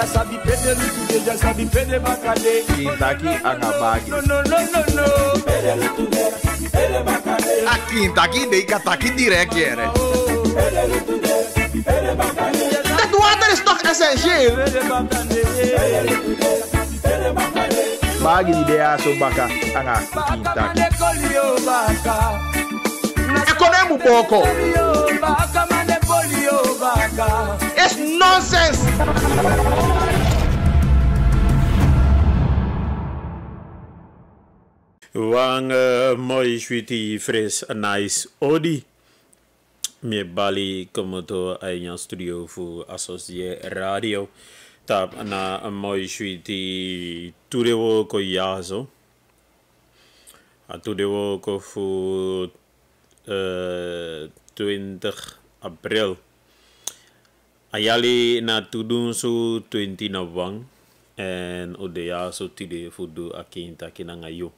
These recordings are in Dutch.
Ya sabi pede lutude, No, no, no, no, no Pede lutude, pede bakade A Kintaki dei kataki direct jere Pede water is toch essentieel Pede bakade Pede so baka anga Kintaki Ekonemu boko mane It's nonsense. Wang mooi sweetie fris nice odi. Mie Bali komoto ayan studio fu Associé radio. Tab na mooi sweetie turewo ko yazo. Turewo ko fu 20 april ayali na tudun so 20 na wang and odeya so tide fudu akinta kinangayo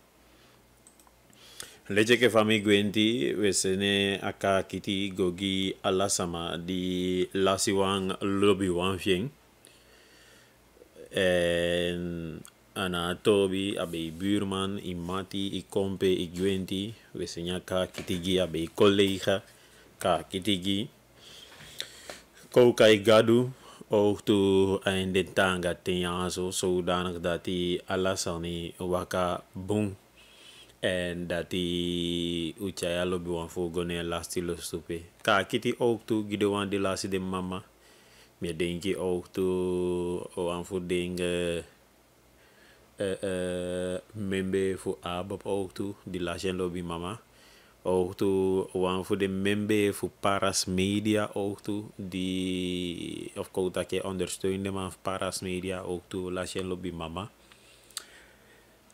leche ke fami gwenti wesene aka kiti gogi alasama di lasiwang lobi wang fieng en ana tobi abe i imati ikompe mati i kompe i gwenti wesenya ka kitigi abe i ka kiti kitigi Kou kai gadu ook tu in de tanga tiaan zo zodanig dat die alasani waka bung en dat uchaya lobi wan fo gone lasti lo stupe ka kiti ook tu gide wan di lasti de mama me denki ook tu o an fo ding uh, eh, uh, eh, eh, membe fo abab ook tu di lasti lobi mama Outu wan fu de membe fu Paras Media tu di, of tak ke ondersteunde man Paras Media la lashen lobby mama.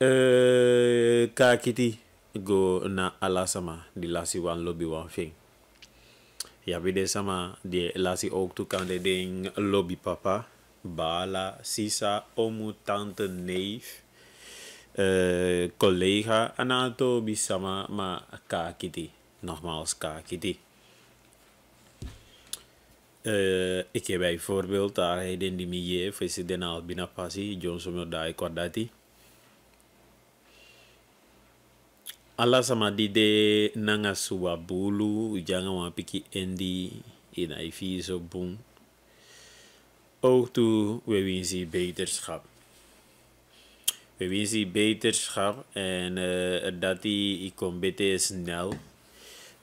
Euh, ka kakiti go na alasama di lasi wan lobby wan fing. Ya bide sama di lasi tu kan de ding lobby papa. Bala, sisa, omu, tante, neef. Eh, collega anato bisama ma kakiti. Nogmaals, kakiti. Uh, ik heb bijvoorbeeld daar den die miye, visi den albina passi, Johnson Dai Kwadati Alla sama de nanga suwa bulu, janga wapiki endi, in zo boom. Ook toe we winzi beterschap zien beterschap en uh, dat hij kon beter snel.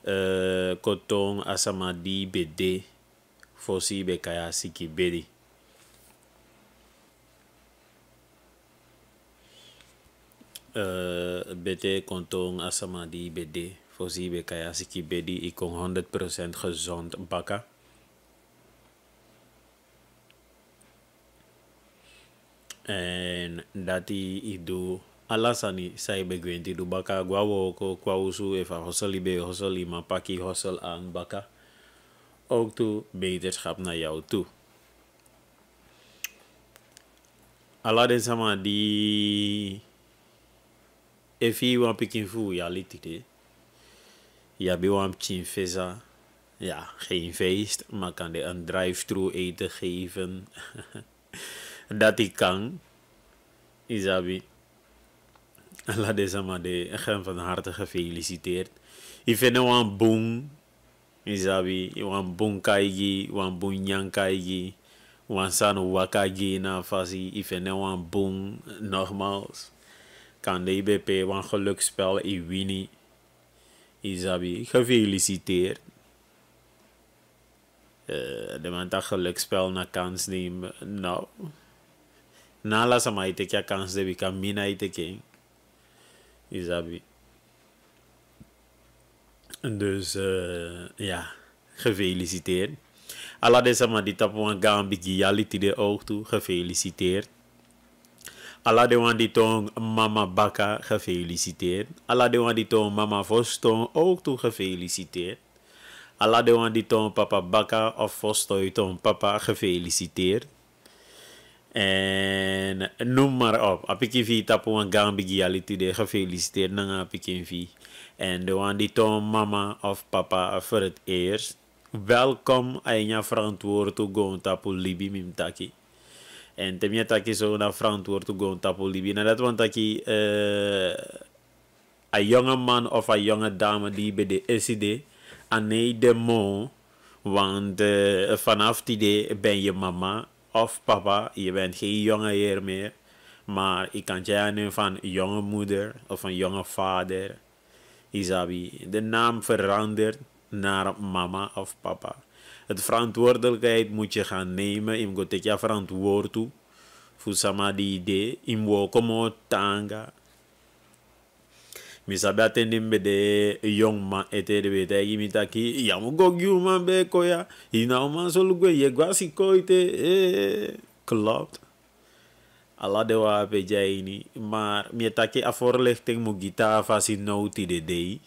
Uh, asamadi bd fossi bekaya siki bedi. Uh, eh, bete Koton asamadi bd fossi bekaya siki bedi. Ik 100% gezond bakken. en dat hij he do alasani saibe gwenti do baka gwa kwausu, kwa efa be ma paki hustle aan baka ook toe beterschap naar jou toe Aladdin sama di efi wan pikin fu ya litide ja bij wan pikin ja geen feest maar kan de een drive through eten geven dat ik kan, Isabi. La desamade, hem van harte gefeliciteerd. Ik vind een boom. Isabi, een boom kaigi, een boom nyan kaigi. Een san wakagi na fasi. Ik vind een boom, nogmaals. Kan de IBP, een gelukspel, ik win Isabi, gefeliciteerd. Uh, eh, de man dat gelukspel naar kans nemen. Nou. Nala la sama aye teke a Isabi. dus eh, ja gefeliciteerd alla desama di gambi wan toe. bigi gefeliciteerd alla de wan mama baka gefeliciteerd alla de wan mama ton mama foston gefeliciteerd alla de wan papa baka of fostoy ton papa gefeliciteerd en noem maar op. Apikinvi tapuan gambigi alitide. Gefeliciteerd nanga Apikinvi. En de one die mama of papa voor het eerst. Welkom aan verantwoord to go tapu libi mimtaki. En temia taki zo na verantwoord to go tapu libi. Na nou, dat want taki uh, a jonge man of a jonge dame die bij de SID. Ane de mo. Want uh, vanaf die ben je mama of papa, je bent geen jonge heer meer, maar ik kan jij nu van jonge moeder of een jonge vader. Isabi, de naam verandert naar mama of papa. Het verantwoordelijkheid moet je gaan nemen, je moet je verantwoord toe. Voor sama die idee, je moet tanga. misabe atendi mbede young man etere bete gi mitaki yamu gogi uma be koya ina uma solugwe ye gwasi koite e eh, klopt ala de wa pe jaini maar mietaki aforlichting mu gita fasi noti de dei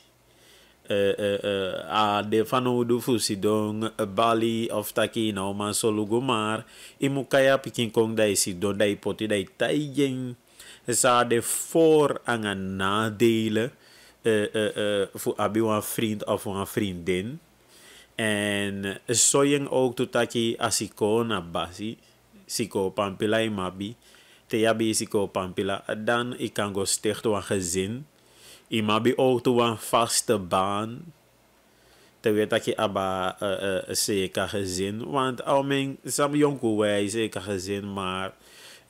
Uh, eh, uh, eh, uh, a de fano do fusi don bali of taki na uma solugu mar imu kaya pikin kong dai si don dai poti dai tai jeng za de voor- en nadelen uh, eh, uh, eh, uh, eh, voor abi een vriend of een vriendin. En zo je ook dat je asiko na basi, siko pampila imabi, te jabi siko pampila, dan ik kan go sticht een gezin. Imabi ook to een vaste baan, te weet dat je abba zeker gezin. Want al mijn, sam jonko wij zeker gezin, maar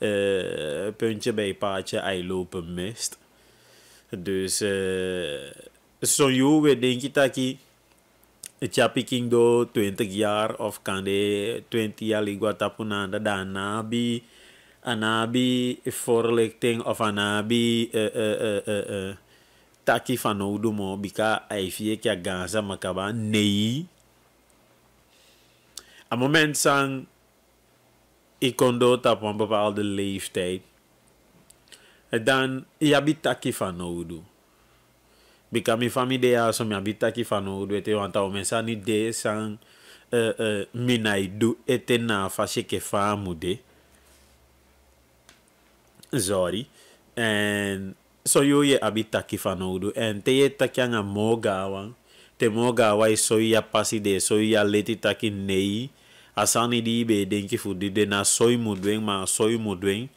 uh, puntje bij paadje, hij lopen mist. Dus uh, eh, zo'n jou, denk je dat je Chapi 20 jaar of kan 20 jaar ligwa tapunanda dan bi anabi voorlichting of anabi uh, uh, uh, uh, uh. taki van oudumo bika aifie kia ganza makaba nei. A moment sang e quando dat op een bepaalde leeftijd. Dan, je hebt taki van nodig. minha família famide ya so mi abita ki fano do ete wanta o mensa de san uh, uh, mina idu ete na fashe de. Sorry. And so eu ia abita aqui fano e And te ye anga mogawa. Te mogawa e so ya passe de so ya leti taki nei. asani di be denki fu dide na soy mudwen ma soy mudwen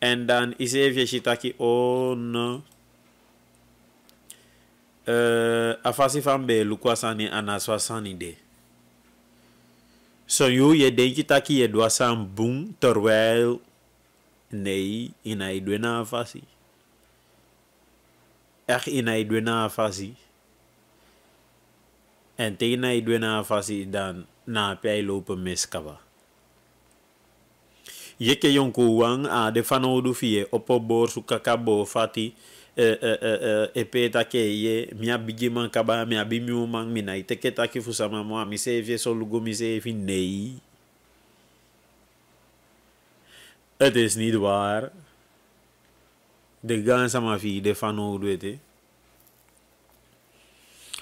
and then ise vye shitaki on uh, eh, afasi fan be lukwa sani anaswa sani de so yu je denki taki je dwa san bun terwijl nee ina idwe na afasi echt ina idwe na afasi en tegen na idwe na afasi dan nape ailope meskaba yeke yonko wang a de du fie opo bor su kakabo fati e, e, e, epe e take ye mi abigi man kaba mi abimi man mina iteke take fusa mo mi sevie solugumi mi nei et is nid waar de gansa ma fi de fanodu ete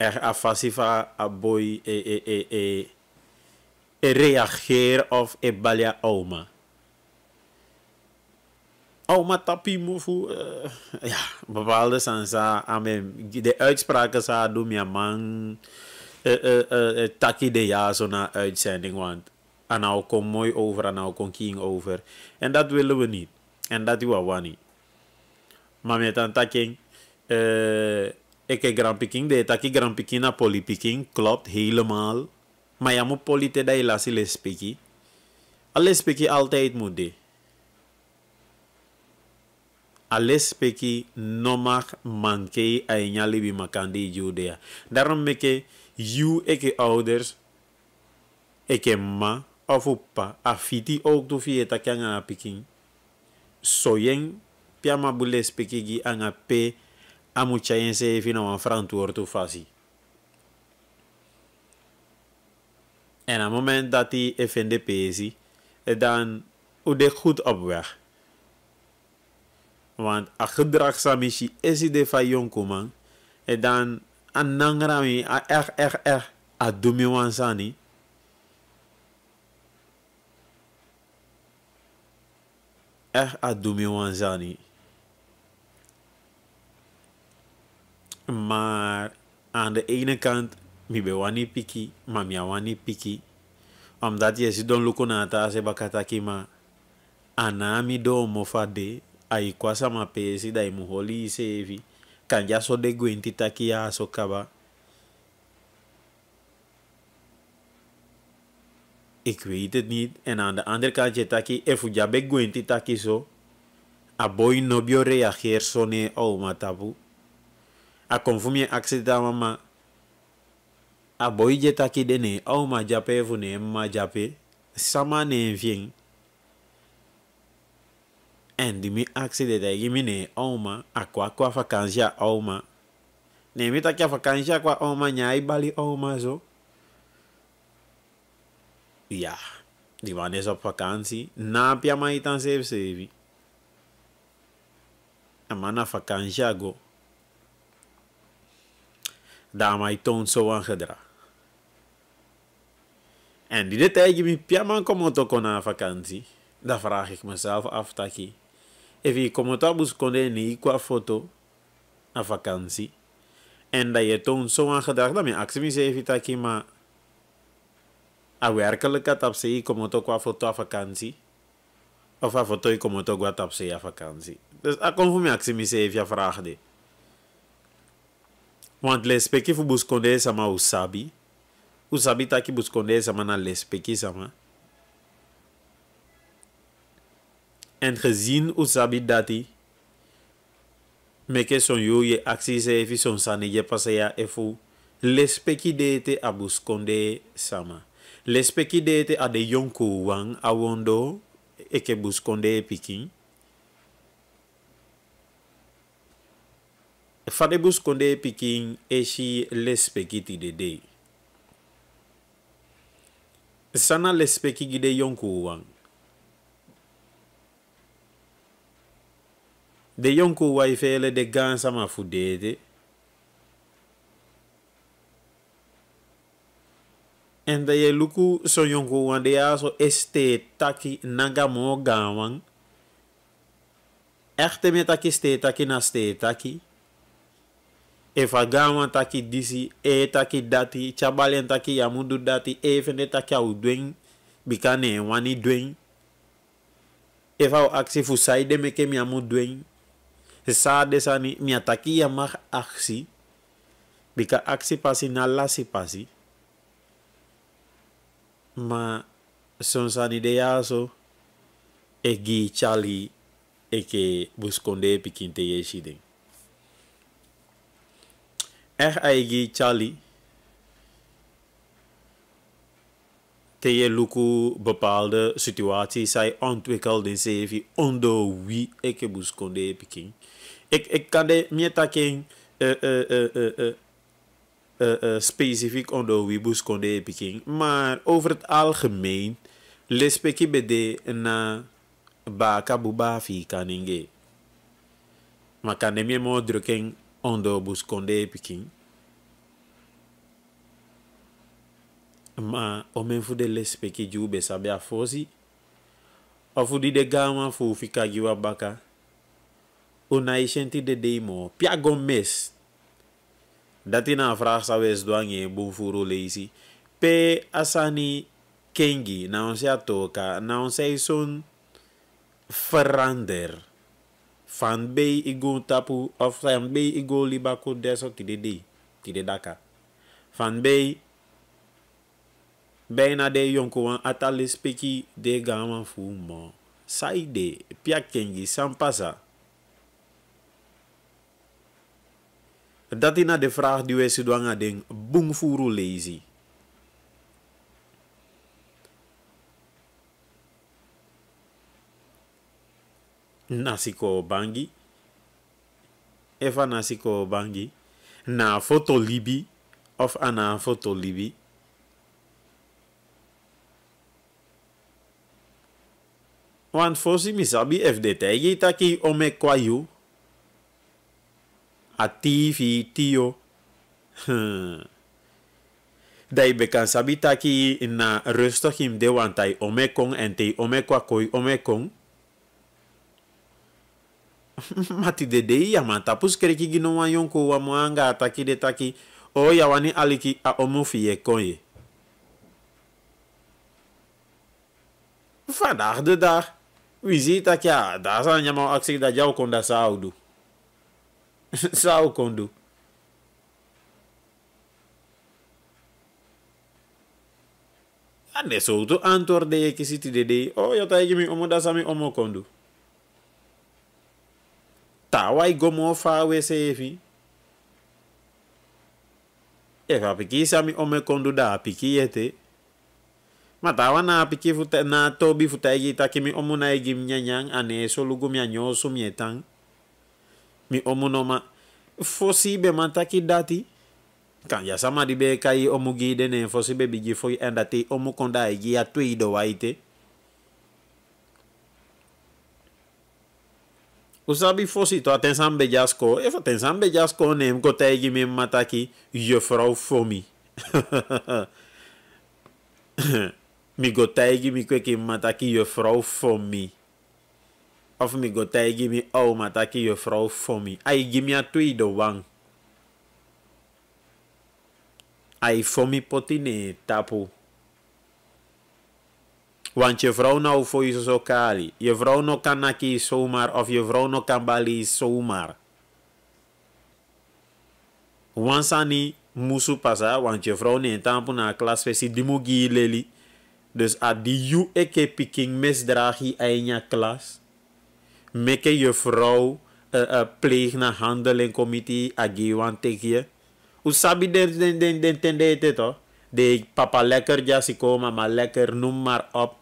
Er facifa aboy e, e, e, e, e reageer of eh, e balya oma. Oma tapi mufu, uh, eh, ja, bepaalde sansa, amen. De uitspraken sa doen mijn man, uh, eh, uh, uh, taki de ja zo na uitzending, want en nou kom mooi over, en nou kom king over. En dat willen we niet. En dat doen we niet. Maar met een eh... ekegrampikin de taki grampikin na polipikin klopt helemaal. Maar ja, moet te dat lasi les peki. lespiki. peki altijd moet de. peki no mag manke e e a enya libi makandi judea. Daarom meke you eke ouders eke ma of upa afiti ook tu fieta kanga pikin. Soyen piama bulespiki gi anga pe a mu cayin sai fi na wanfaran tuwar en het moment dat hij FNDP is eh, dan hoe goed op weg want a gedragsamishi is de van jonkoman en eh, dan een nangrami a echt echt echt a dumi wansani echt a dumi wansani Maar aan de ene kant, mi piki, maar wani piki. Omdat je ziet don luko se bakataki Anami do mofade, ai kwasa ma pesi dai imuholi sevi. kan so de gwenti taki ya aso kaba. Ik weet het niet. En aan de andere kant je taki, efu jabe taki so. boy nobio reageer zo ne, oh matabu. akonfumie aksidamama aboyije takide ne auma jape evu vune mma jape sama ne vien endi mi akside da gimi ne auma akwa kwa au ma ne mi takia vakansia kwa auma nyai bali au ma zo ja die waren eens op vakantie na pia mai tan sevi sevi amana vakansia go daarmee toont zo'n gedrag. En die tijd me piaman komt ook na vakantie. Dan vraag ik mezelf af, Taki. If je komt op niet qua foto na vakantie. En dat je toont zo'n gedrag, dan mijn actie me even, Taki, maar... A werkelijke tapse, je komt ook qua foto aan vakantie. Of a foto, komt ook qua aan vakantie. Dus ik kom voor mijn actie me even vragen. l’especqui busconè sa o sabiabi ki busconè samana l’especizaament. Ent zin obit dati, me que son yo ye accxiize e fi son sanè pas e a e fo. l’especidete a busconè sama. L’especidète a de yonkouang awonò e que busconde e piquí. Fadebus Konde Piquim, este Lespekiti de. Sana Lespeki Gide wang. De Yonkuwa ifele de gansa fude. Enda ye luku so wang, de aso este taki nagamo gawang. Echte me taki ste taki na ste taki. Evagama taki disi, e taki dati, chabalen taki yamundu dati, e fende taki au dwen, bikane wani dwen. Eva o aksi fusai de meke mi amu dwen. Sa desani, mi ataki yamar aksi, bika aksi pasi na lasi pasi. Ma sonsani de yaso, e gi chali, e ke buskondé pikinte yeshiden. RIG Charlie tegen luku bepaalde situaties zij ontwikkelde zich onder wie ik moest epiking. pikken. Ik, ik kan de meer eh uh, uh, uh, specifiek onder wie moest konden epiking, maar over het algemeen lees bede bij na baka fi kaninge. Maar kan de meer drukking ondobus kondepikin ma o men fu de lespeki de be sabe a o fu de gama fu fika gi baka o na de deimo pia gomes dati na fra sawes furo leisi pe asani kengi na se atoka na onse Ferrander. fan be igo tapu of fan be igo libako deso tidede tidedaka fan be bena de yonko wan atale de gama fu mo saide piakengi sampasa dat is na de vraag die wij zo dwang aan den boomvoeru lezen. nasiko bangi efa nasiko bangi na foto libi of ana foto libi wan fosi mi sabi fdt ye taki ome kwayu ati fi tio hmm. dai bekan sabi taki na rustig im de wan tai ome kong en te ome kwakoi ome kong mati dede iya tapusikere k'i gi no wan wa mo an ga ataki de taki o ya aliki a omu fi ye kɔn ye vandaag de dag wizi taki a da san ɲama akisigi da jaw konda dede do saaw kondo ande sowto antorde ye dasami omu kondu taaway gomo faweseefi efa piki sami ome da piki yete matawa na apiki futa na tobi futa egi takimi omuna egi mnyanyang ane so solugu myanyosu mietang mi ma, fosi be mataki dati kan ya sama di be kai omugi dene fosi be bigi foi omu omukonda egi atui do waite Usabi fosi to atensan bejasko, if e, atensan bejasko nem kota egime mataki, juffrouw fomi. mi go taigi mi kweki mataki juffrouw fomi. Of mi go taigi mi ou oh, mataki juffrouw fomi. Ai gimi atui do wang. Ai fomi ne tapu. Want je vrouw nou voor je zo kali. Je vrouw nou kan naki zomaar of je vrouw nou kan bali zomaar. Wansani musu pasa, want je vrouw neemt tampo na klas vesi dimugi leli. Dus a die you eke piking misdragi je klas. Meke je vrouw eh, eh, pleeg na handeling committee agi wan U sabi den den den den den de den De papa lekker den maar lekker, noem maar op.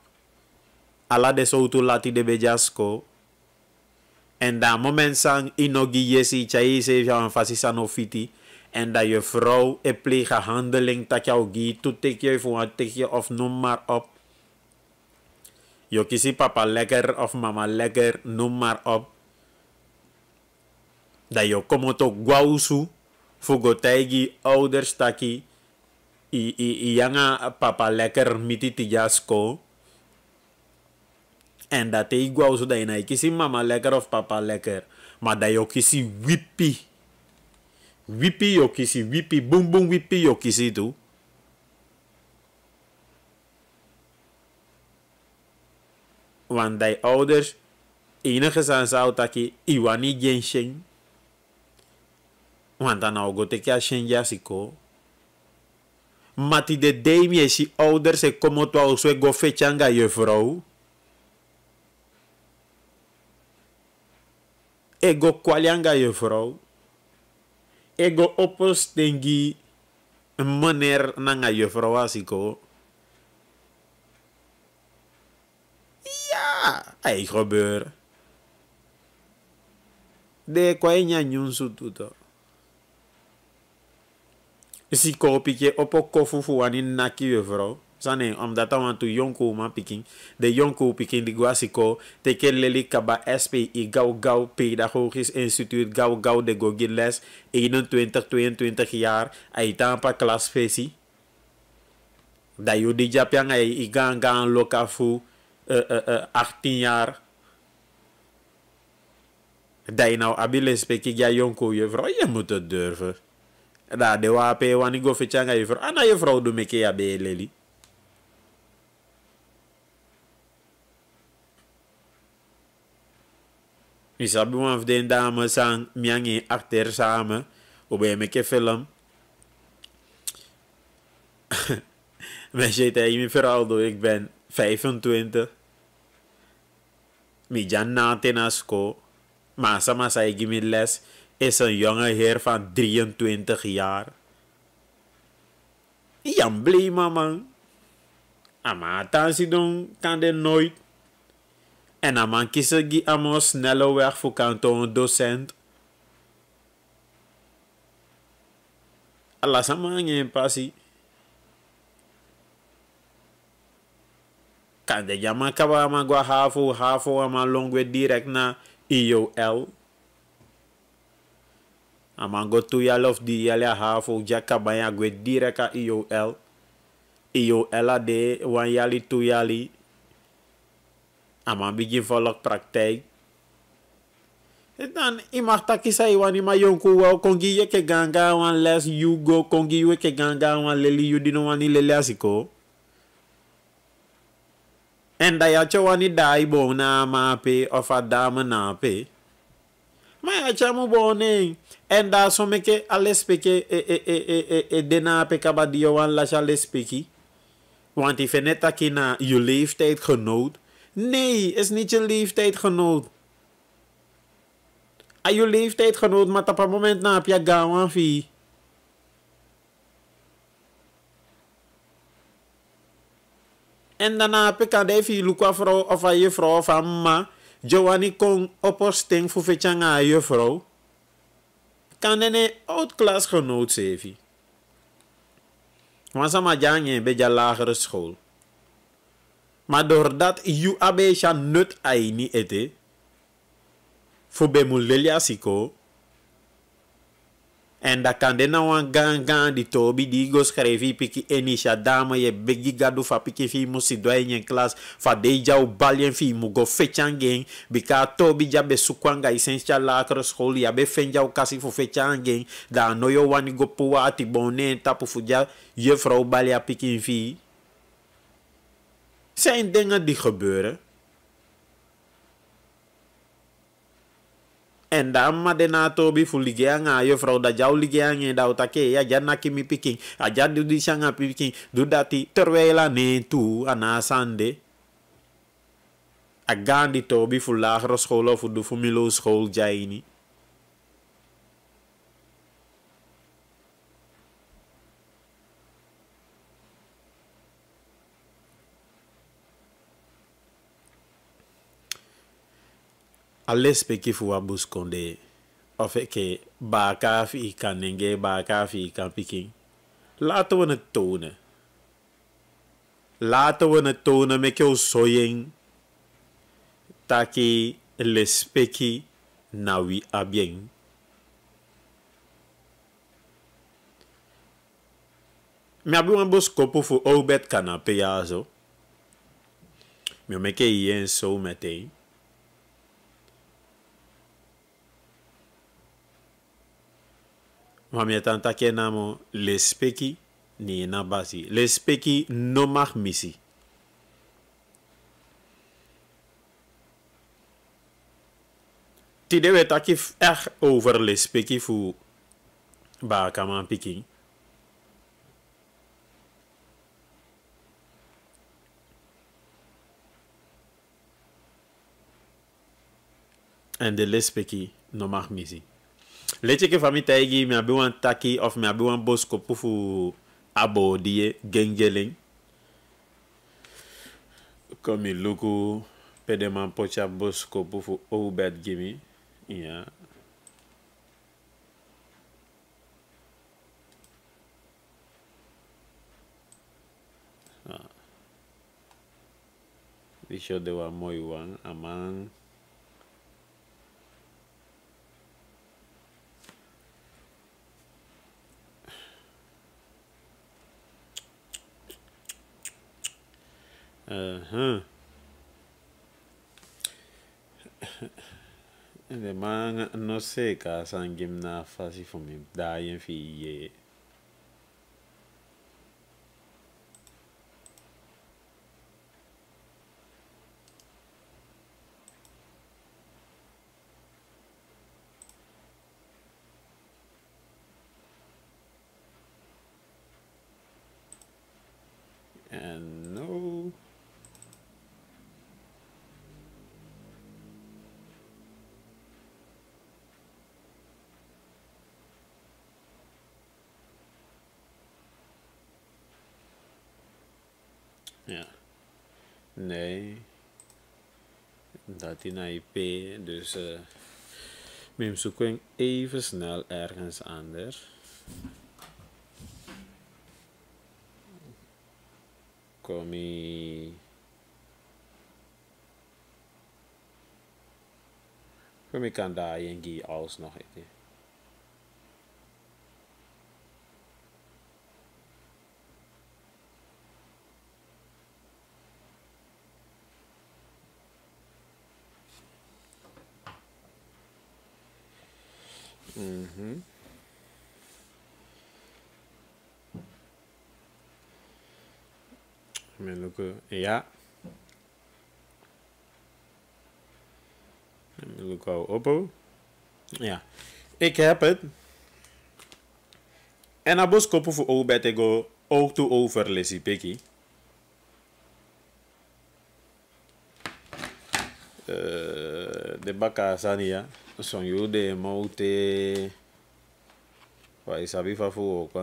alade soutu lati de bejasko en da moment ino inogi yesi chayi se jan fasisa sano fiti en dat je vrouw een pleega handeling tak jou gi toe je voor of noem maar op Yo kisi papa lekker of mama lekker noem maar op Da komoto komt ook guausu voor staki. ouders taki i i i yanga papa lekker miti tijasko and até e igwa usu da ina kisi mama lekker of papa mas Maar dat je kisi wipi. Wipi yo kisi wipi. Boom boom wipi que kisi tu. Want die ouders enige san zou taki iwani genshen. Want dan ook gote kia shen jasiko. Mati de deimi esi ouders e komo tua usue gofechanga je vrouw. ego kwalianga je vrouw. Ego oppos tengi meneer nanga je vrouw asiko. Ja, ei gebeur. De kwaenya nyunsu tuto. Siko pike opo kofufu wani naki je vrouw. sani am data yonko ma pikin de yonko pikin di gwasi ko teke leli kaba SPI gau gau Pedagogis instituut gau gau de gogi les 21 22 jaar ai tampa klas fesi da yo di japiang ay igang gang lokafu uh, uh, uh, 18 jaar nou abile speki ja jonko je vrouw je moet da de wape wani go fechanga je vrouw ana Yevro do meke ya be leli Ik sabi een fde dame san e mi an en acteur samen obe mi film men shit hey mi veraldo ik ben 25 mi jan nante na school maar sama sai gimme les is een jonge heer van 23 jaar Jan blij man. Ama tansi don kan de nooit. En dan man kiezen die allemaal snelle weg voor kanton docent. Allah sama nge pasi. de jama kaba ama gwa hafo hafo ama longwe direct na IOL. E ama go tu ya love di yale hafo jaka banya gwe direct a IOL. E IOL e a de wan yali tu yali. ama bikin volk praktijk. Dan ima taki sa iwan ima yonku wa kongi ye ke ganga wan les you go kongi we ke ganga wan leli you dino wani lele asiko. En da ya cho wani dai bo na ma pe of a dama na pe. Ma ya cha mu bo ne en da so meke ales peke e, e e e e e de na pe kabadiyo wan la cha les peki. Want die veneta kina je leeftijd genoot. Nee, is niet je leeftijdgenoot. Aan ah, je leeftijdgenoot, maar op een moment na heb je gauw vie. En daarna heb ik aan de vie vrouw of aan je vrouw of aan ma. Giovanni kon op sting voor vetjang aan je vrouw. Kan een oud-klasgenoot zijn. Want ze maar bij je lagere school. Maar doordat Yuabesha nut aini ete, fubemulelia siko, en da kan de wan gan di tobi di go skrevi piki enisha dama ye begi gadu fa piki fi musi doi nyen klas fa deja u balien fi mu go fechangen bika tobi ja be sukwanga isencha lakro school ya be fenja u kasi fu fechangen da no yo wani go puwa ati bonen tapu fuja ye balia piki fi zijn dingen die gebeuren. En dan ma de na tobi fu ligea nga yo frau da jau ligea nge da utake ya jana kimi pikin, a jadu di sanga piking du dati terwela ne tu ana sande a gandi tobi fu ro scholo fu du fu milo school jaini A les peki fwa mbos konde, ofeke baka fi i kan nenge, baka fi i kan pikin, la to wane tonen. La to wane tonen meke ou soyen, taki les peki nawi abyen. Me ap wane mbos kopo fwo oubet kana pe ya zo, me wameke iyen sou meten, met tan takje namo lespeki ni nabasi. Lespeki no missie. Tide we taki echt over lespeki fu bakaman piki. En de lespeki mag missie. leche ke fami tayi gi mi abi wan taki of mi abi wan bosko pufu abo diye gengeleng komi luku pedeman pocha bosko pufu oubet gimi yeah. Bisho dewa moi wan aman Eman, no se ka san kim na fasi fomin dayen fiyye. Nee. Dat in IP. Dus uh, zoek zoeken even snel ergens anders. Kom je. Kom ik kan daar alles nog eten. Mm -hmm. Met Luke, ja. Luco Oppo. Ja. Ik heb het. En abos kopen voor go. ook to over Lizzie Picky. Uh, eh, de baka saniya sɔn yo de mawu is wa isabi fafo wɔ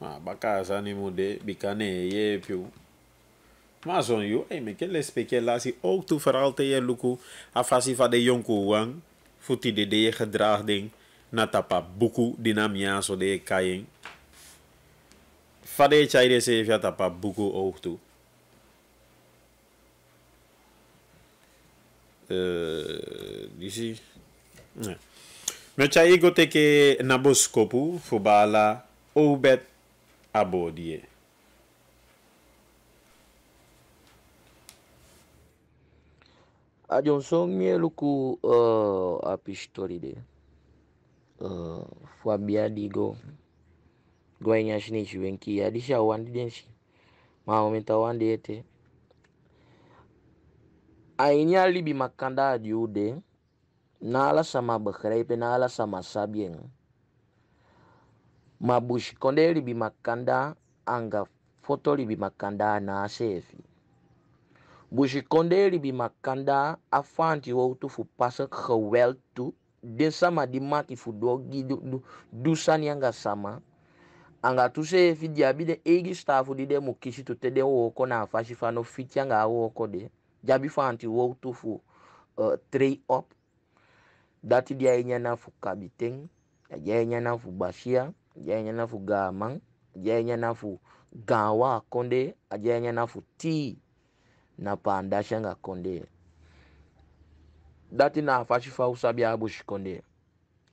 ma baka sani mude bikane ye pio ma son yo ey me kele speke la si ook tu verhaal te ye luku afasie van de yonku wang futi de de gedrag ding na tapa buku dinamia so de kayen fa de chaide se tapa buku ook tu d'ici. Eh, ouais. Mais tu as eu côté que Naboskopu, Fubala, Oubet, Abodie. Adion son mielu ku uh, eh, apistoride. Uh, eh, Fabia digo goenhas nicho em que a deixa o ande Mas o ande li libi makanda diude. Nala sama begrepe nala sama sabien. Mabush konde libi makanda anga foto libi makanda na sefi. Bushi konde libi makanda afanti woutu fu pasa geweld tu. den sama di maki fu dogi du, du, anga sama anga tu fi diabide egi stafu di de mukishi tu te de woko na afashi fano fiti anga awoko de jaɓi fanti wowtu fu uh, trey up dati ɗiya ñana fu kaɓi ten a ƴeya fu gbasiya a ƴeya ñana fu gaman a ƴeya ñana fu gawa konde a ƴeya ñana fu tii na panda konde dati na fashi fa usabi abushi konde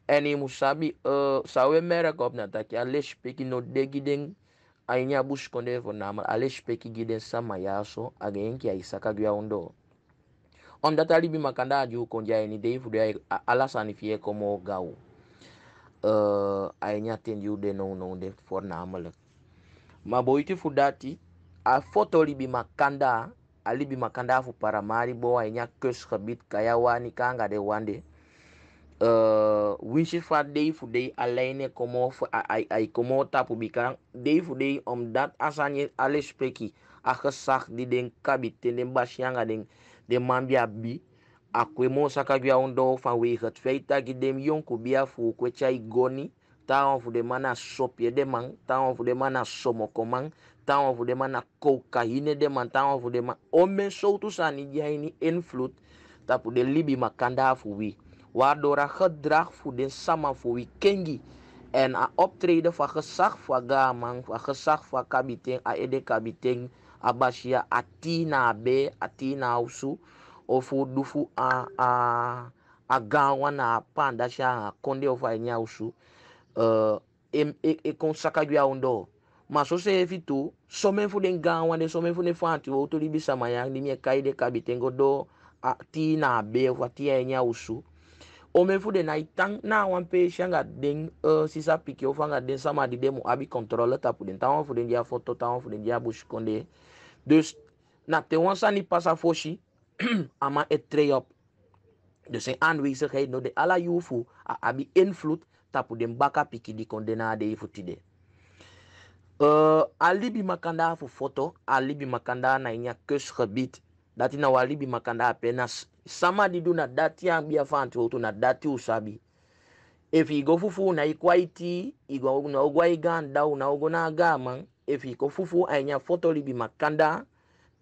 eni musabi uh, sawe mere kop taki a lesh peki no degiden ayin ya kondevo namala ale shipeki gidensa mayaso aga yenki ya isaka gyaondo onda talibi makanda aji aini ayini deifude alasani fiye komo gawu uh, ayinya tendi ude for fornamalek ma boyiti fu fudati a foto libi makanda alibi makanda afu mari bo ainya kus gebit kaya wani kanga de wande Wii euh, se fa dei f dei a laine com ai comò tap pubi. Deè om dat as a l'espèki a cre de din kabit te deembaanga de manbia bi. aquemon sa kavi a on dò fat fè tag demyon kobiaá fou quecha eòni, ta an f demanasòpi de man, ta an f demana somoòman, ta an vo demanaòcaine de man ta an vo de man O men so to sani diini en flot tap de libiima Kandafo vi. waardoor haar gedrag den sama voor kengi en haar optreden van gezag van Gaman, van gezag van Kabiting, Aede Kabiting, Abashia, Atina be Atina Ousu, of du doe a a a gawa na konde of a nyausu uh eh, e, e kon saka ondo ma so men fu den de so men fu ne me kai de kabitengo do Atina be of ti nyausu umevude na itang na wampesha nga si uh, sisa piki ofa nga ça sama di demu abi ta tapu den tawan on den dia foto tawan on den dia bouche konde dus na te sa ni sa fochi ama et tree op se een no de ala yufu a abi invloed tapu den baka piki di konde na de ifu tide uh, alibi makanda photo photo, alibi makanda na inya kusgebied dat ina walibi makanda apenas samadi du na dati yang bia fanti wotu na dati usabi efi igo fufu na ikwaiti igo na ogwa iganda una ogo na agaman efi iko fufu anya foto libi makanda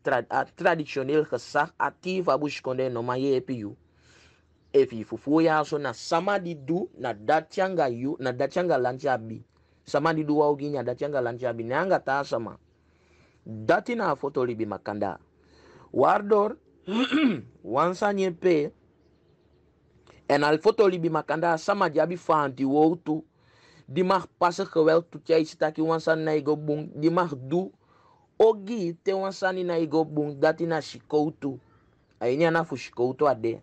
tra, a, traditioneel gesag actief abuskonde no maye epiu efi fufu ya so na samadi du na dati yanga yu na dati yanga lanti abi samadi du wa oginya dati yanga lanti abi ne anga ta sama dati na foto libi makanda wardor wansa nye pe en al foto libi makanda sama jabi fanti wo tu di mag passe geweld tu tjai sitaki wansa na igo bung di mag du ogi te wansa ni na igo bung dati na shikoutu ainya na fu ade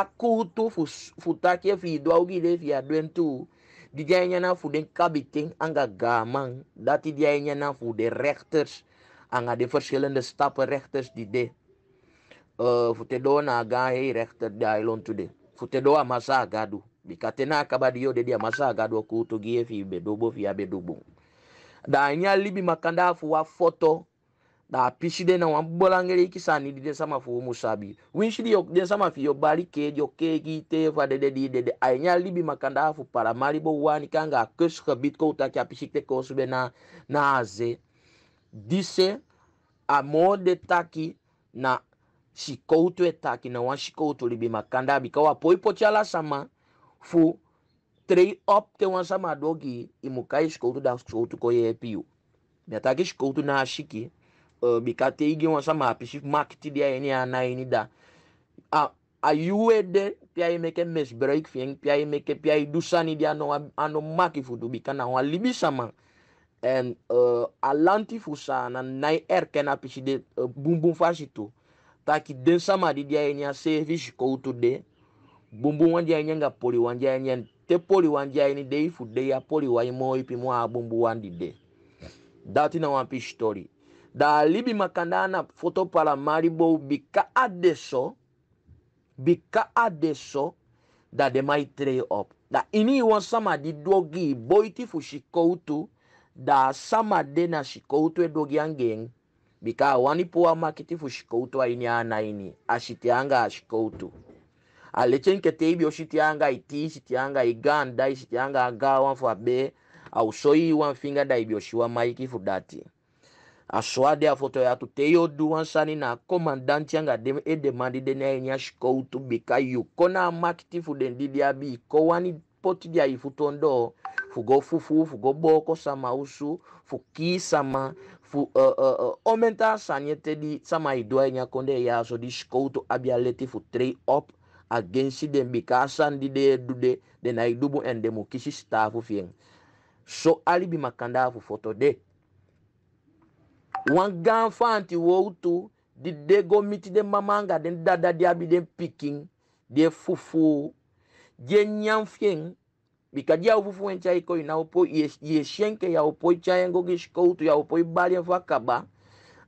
akutu fu futaki e fi do ogi de fi adwentu di jainya kabiting anga gamang dati di jainya de rechters anga de verschillende stappen rechters die de uh, futedo na aga he tode today futedo a masa agadu bikatena kabadiyo yo dedi a masa agadu gie fi bedobo fi da inya libi makanda afu wa foto da pishide na wambolangere ikisani dide sama fu musabi winshidi yok den sama fi yo bari ke yo ke gi te de de de de anya libi makanda afu para maribo wani kanga kus kabit ko ta kya ko na na dise a taki na shikoutue taki na wan shikoutu libi makanda bi kawa poipo ala sama fu trei op te wan sama dogi imukai shikoutu da shikoutu koye epiu mi ataki shikoutu na ashiki uh, e, bi kate igi wan sama apishif makiti dia eni ana eni da a ayuwe de pia meke break fieng pia meke pia dusani dia no ano maki fudu bi kana wan libi sama en uh, alanti fusa na nai erken apisi de uh, bumbum fasi tu taki sama di dia nya service ko to de bumbu wanja nyanga poli wanja nyen te poli wanja ni de fu de ya poli wa mo ipi mo bumbu wandi de dati na wampi story da libi makandana foto pala maribo bika adeso bika adeso da de mai tray up da ini wan sama di dogi boiti fu shikoutu da sama de na shikoutu e dogi angeng bika wanipuwa makitifu shikoutu aini anaini ashitianga ashikoutu alechenke teibi oshitianga iti shitianga iganda ishitianga aga wanfu abe ausoi wanfinga daibi oshiwa maikifu dati aswade afoto yatu teyodu wansani na komandanti yanga de, edemandi dene aini ashikoutu bika yuko na makitifu dendidi abi iko wani poti dia ifutondo fugo fufu fugo boko sama usu fuki sama fu uh, uh, uh, aumenta saniete di samai dua e nya konde e ya so di skouto abia leti fu trei up against den bikasan di de dude den na dubu en demo kisi stafu fien so alibi makanda fu foto de wan gan fanti woutu di de go miti den mamanga den dada dia abi den pikin de fufu je nyam fien bikadia ufufu bikajya ovufuwa ina upo yeshenke ya upo yaopo utu ya upo ibali envakaba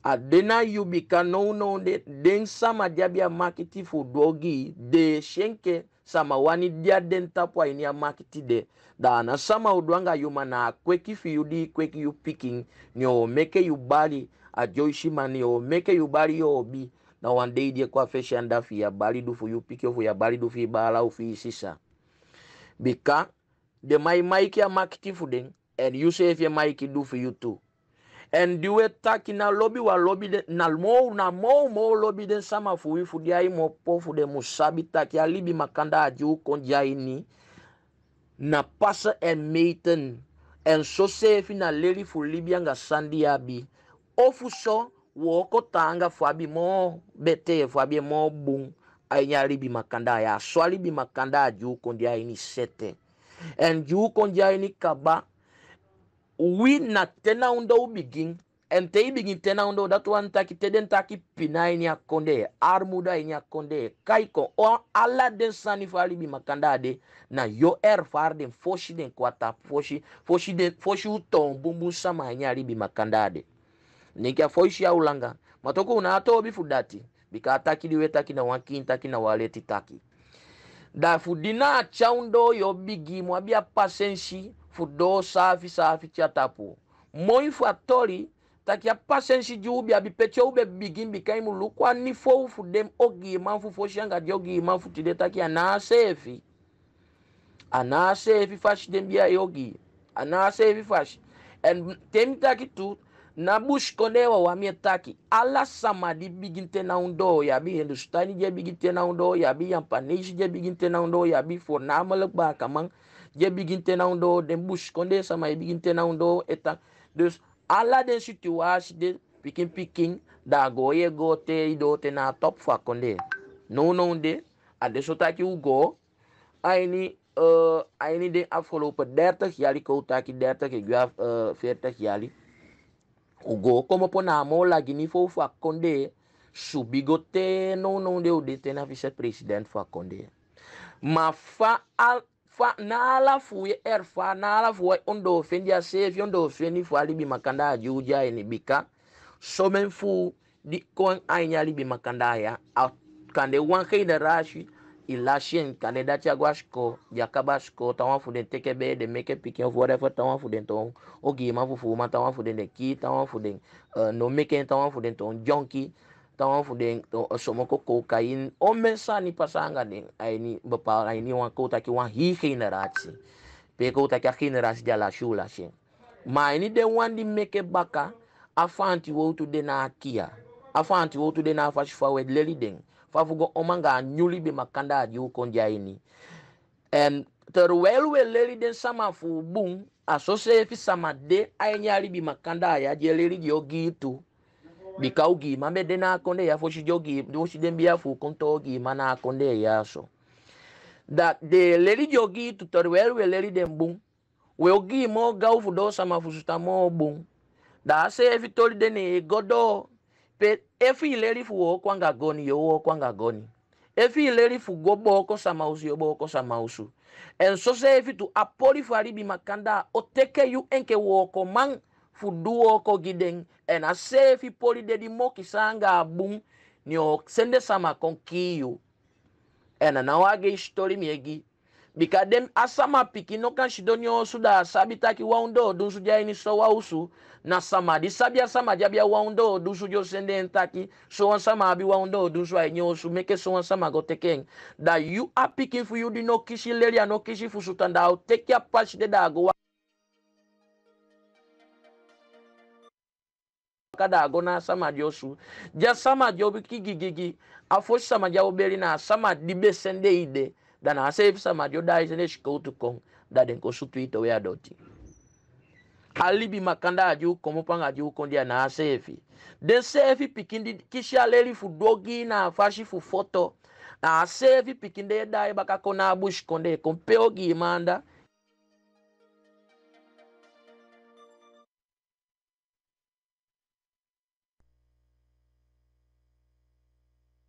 adena yubika no bika nounonde den sama jabi ya makiti fudogi de shenke sama wani dia den tapu wa ini ya makiti de dana sama uduanga yuma na kweki fi yudi kweki yu piking ni omeke yubali bali ajoishima ni omeke yubali yobi na wande idie kwa fesha andafi ya bali dufu yu piki ofu ya bali dufu ibala ufi isisa bika the my Mikey marketing for them, and you say if your Mikey do for you too. And you attack in a lobby wa lobby de na mo na mo mo lobby den sama fu wi fu di ai mo po fu de musabi tak ya libi makanda aju konja ini na pasa and meten and so say fi na leri fu libi anga sandi abi ofu so wo ko tanga fu abi mo bete fu abi mo bung ai ya libi makanda ya so libi makanda aju konja ini sete and you yuko njaini kaba we na tena undo begin and they begin tena undo that one taki teden taki pina ini akonde armuda ini akonde kaiko o ala den sani fali bi makandade na yo er far den foshi den kwata foshi foshi den foshi uton bumbu sama nyari bi makandade nikia foshi ya ulanga matoko unatobi fudati bika taki diwe taki na taki na waleti taki da fudina chaundo yo bigi mwabia pasensi fudo safi safi chatapu moi fu atori takia pasensi juubi abipeche ube bigi imu lukwa nifo fudem ogi fu foshanga diogima fu tide takia na anasefi ana sefi fashi dembia yogi anasefi sefi fashi and temtaki tu na bush konde wa wami taki ala sama di biginte na undo ya bi hindustani je biginte na undo ya bi yampanish je biginte na undo ya bi for namal ba kamang je biginte na undo den bush konde sama e biginte na undo eta dus ala den situasi de pikin pikin da goye do te na top fa konde no no de ade sotaki ugo aini uh, aini den afgelopen 30 jaar, ik 30, 30, ik 40 jaar ugo komo po na mo la ni fo fa konde su bigote no no de te na vice president fa konde ma fa al fa na ala ye er fa na ala fuye ondo fendia save ondo feni fu bi makanda ajuja ni bika so men fu di kon ainya bi makanda ya kande wan rashi il kaneda ti aguaxiko ya xiko tawan fuden teke be den meke pikin Vous wɛrɛ fɛ tawan fuden tɔn fuma ki tawan fuden uh, eh, no meke tawan fuden tɔn jɔnki tawan to tɔn sɔmɔko cocaïne. On met ni pasanga anga aini ayini ni ayini wan ko taki wan hi pe taki a generati dia lashi o ma ni de wan di meke baka afanti wo tu na akia afanti wo tu de na leli ding. fafugo omanga nyuli be makanda adiu konja ini em terwelwe leri den sama fu bun asose fi sama de aynyari bi makanda ya jeleri dio gitu bikau gi mambe dena konde ya foshi jogi foshi den bia fu konto gi mana konde ya so that de leri dio gitu terwelwe leri den bung we ogi mo gau fu do sama fu suta mo bun da se evitori dene godo pe efi ileri fu wo kwanga goni yo wo kwanga goni efi ileri fu gobo ko samausu yo bo ko samausu en so se efi tu apoli fu aribi makanda oteke yu enke wo ko man fu duo ko giden en ase efi poli dedi mo kisanga sanga abun ni o sende sama kon kiyu en na wage story miegi bikadem asama piki nokan shidonio suda taki waundo odunsu jaini so wausu na samadi sabia sama jabia waundo odunsu jo sende ntaki so wan sama abi waundo odunsu ai nyosu meke so wan sama goteken that you are picking for you di no kishi leria no kishi fusutanda au take your patch de da go kada agona sama josu ja sama jobi kigigigi afo sama jawberi na sama dibe sende ide dai da den alibi makanda aju komo panga aju dia na asefi de sefi pikindi kisha leli dogi na fashi fu foto na asefi pikinde dai baka kona bush konde kompeo gimanda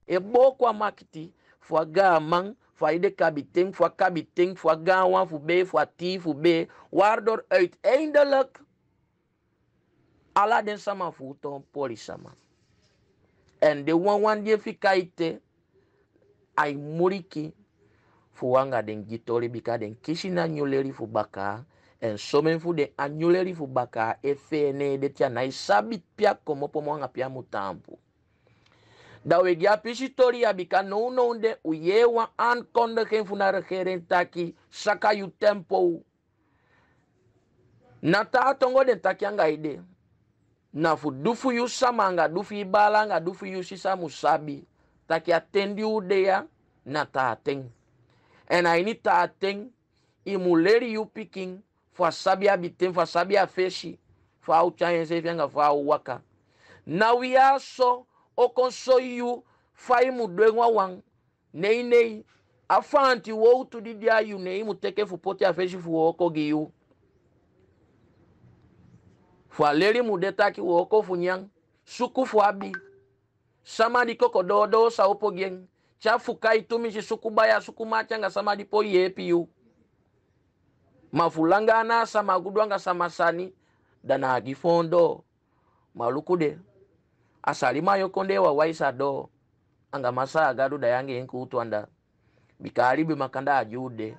e bokwa makiti fwa gaman fu de kabiteng, fu kabiteng, fu gawan, fu be, fu ti, fu be. Waardoor uiteindelijk Allah den sama fu ton poli sama. En de wan wan die fikaite ay muriki fu wanga den gitoli bika den kishina nyuleri fu baka en somen fu den anyuleri fu baka efene de tia na isabit e pia komo pomo wanga pia mutampu. da we gi apisitori bi ka nono unde u ye wan aankondiging fu na regering taki saka yu tempo na taa tongo den taki anga ide. na fu dufu yu sama anga dufu ibala bala anga dufu yu sisa musabi. taki atendi tendi ya na taa ten And I need taa ten imuleri yu pikin fu sabi abi ten sabi afeshi. fesi fu a sefi anga fu waka na we are so okonsoyu faimu dwengwa wang nei nei afanti wou tudidi ayu nei mu muteke fupote afeshi fuwoko giyu fwaleri mudetaki woko funyang suku fwabi samadi koko dodo saupo geng chafu kai tumishi suku baya suku machanga samadi po yepiyu mafulanga anasa magudwanga samasani dana agifondo malukude asali mayo konde wa waisa do anga masa garuda yange enkutu anda bikali bimakanda ajude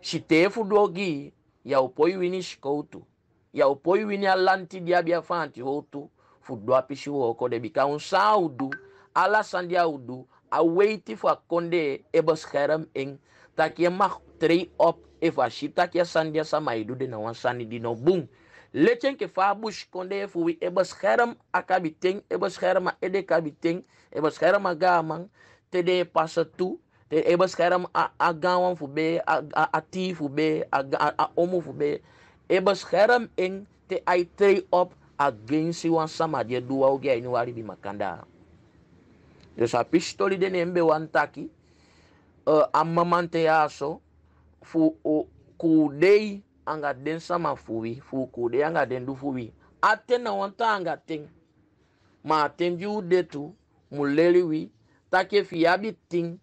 shitefu dogi ya upoi wini shikoutu ya upoi wini alanti diabia fanti hotu fudu apishi de bika unsaudu ala sandiaudu awaiti fa konde ebos kherem eng takia mak trei op eva shita kia sandia sama idu de na wansani dino bung fa Fabush konde fuwi e bescherm akabiting, e bescherm ede kabiting, e bescherm agamang, tede passe toe. Te e bescherm agawan fube, ati fube, a omu fube. E bescherm ing te aite up op against wan sama dia dua ugia ini makanda. Dus a pistoli de eh, a wan aso fu uh, kudei anga den sama fuwi fuku de anga den du fuwi a tena wanta ting ma ten ju de tu muleli wi take fi abi ting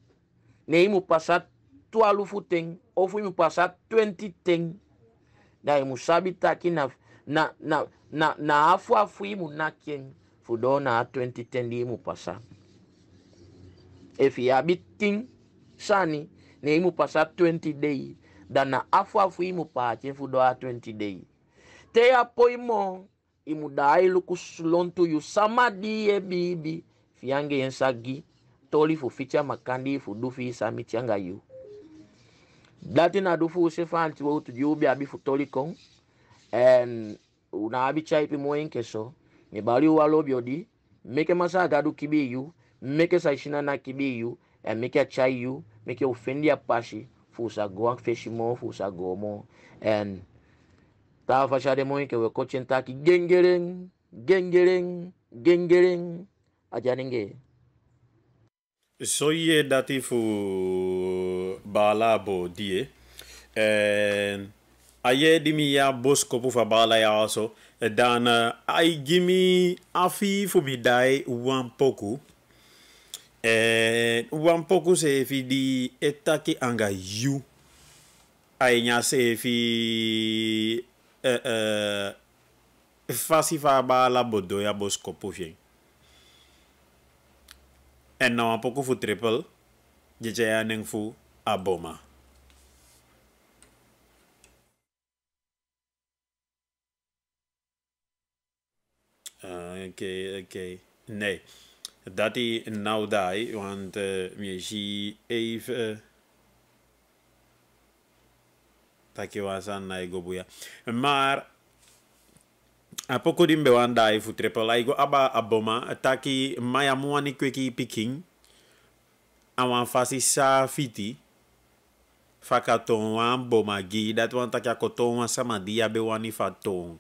ne imu pasat pasa tualufu ting ofu imu pasat 20 ting na imu sabi taki na na na na na afu afu imu na ken fu do na 20 ten di imu pasa e fiya bi tin sani ne imu pasat 20 day Dana na afuafu imu pa paatyefu doa 20 day te apo imo imu daai luku sulontu yu samadi ye bibi fiange yen toli fuficha makandi fu dufi sami tianga yu dati na dufu usefanti wo tu jubi abi fu toli kon en una abi chai pi moen keso ni bali meke masa gadu kibi yu meke saishina na kibi yu And meke chai yu meke ufendi apashi fusa go an feshi mo fusa go mo and ta fasha de mo ke we coaching ta ki gengering gengering gengering ajaninge so ye dati fu balabo die and aye dimi ya bosko pu fa bala ya also dana ai gimi afi fu mi dai wan poku E, eh, wan pokou se fi di etake anga yu. A e nya se fi, e, e, fasi fa ba la bodo ya bo skop pou jen. E nan wan pokou fou triple, je chaya nen fou aboma. E, enke, enke, ney. dat hij nou daar, want je ziet even takiwasan na igo buia. maar a poco din be wanda i futre pala igo aba aboma taki maya muani kweki picking awan fasi sa fiti fakaton wan boma gi dat wan taki akoton wan samadia be wani faton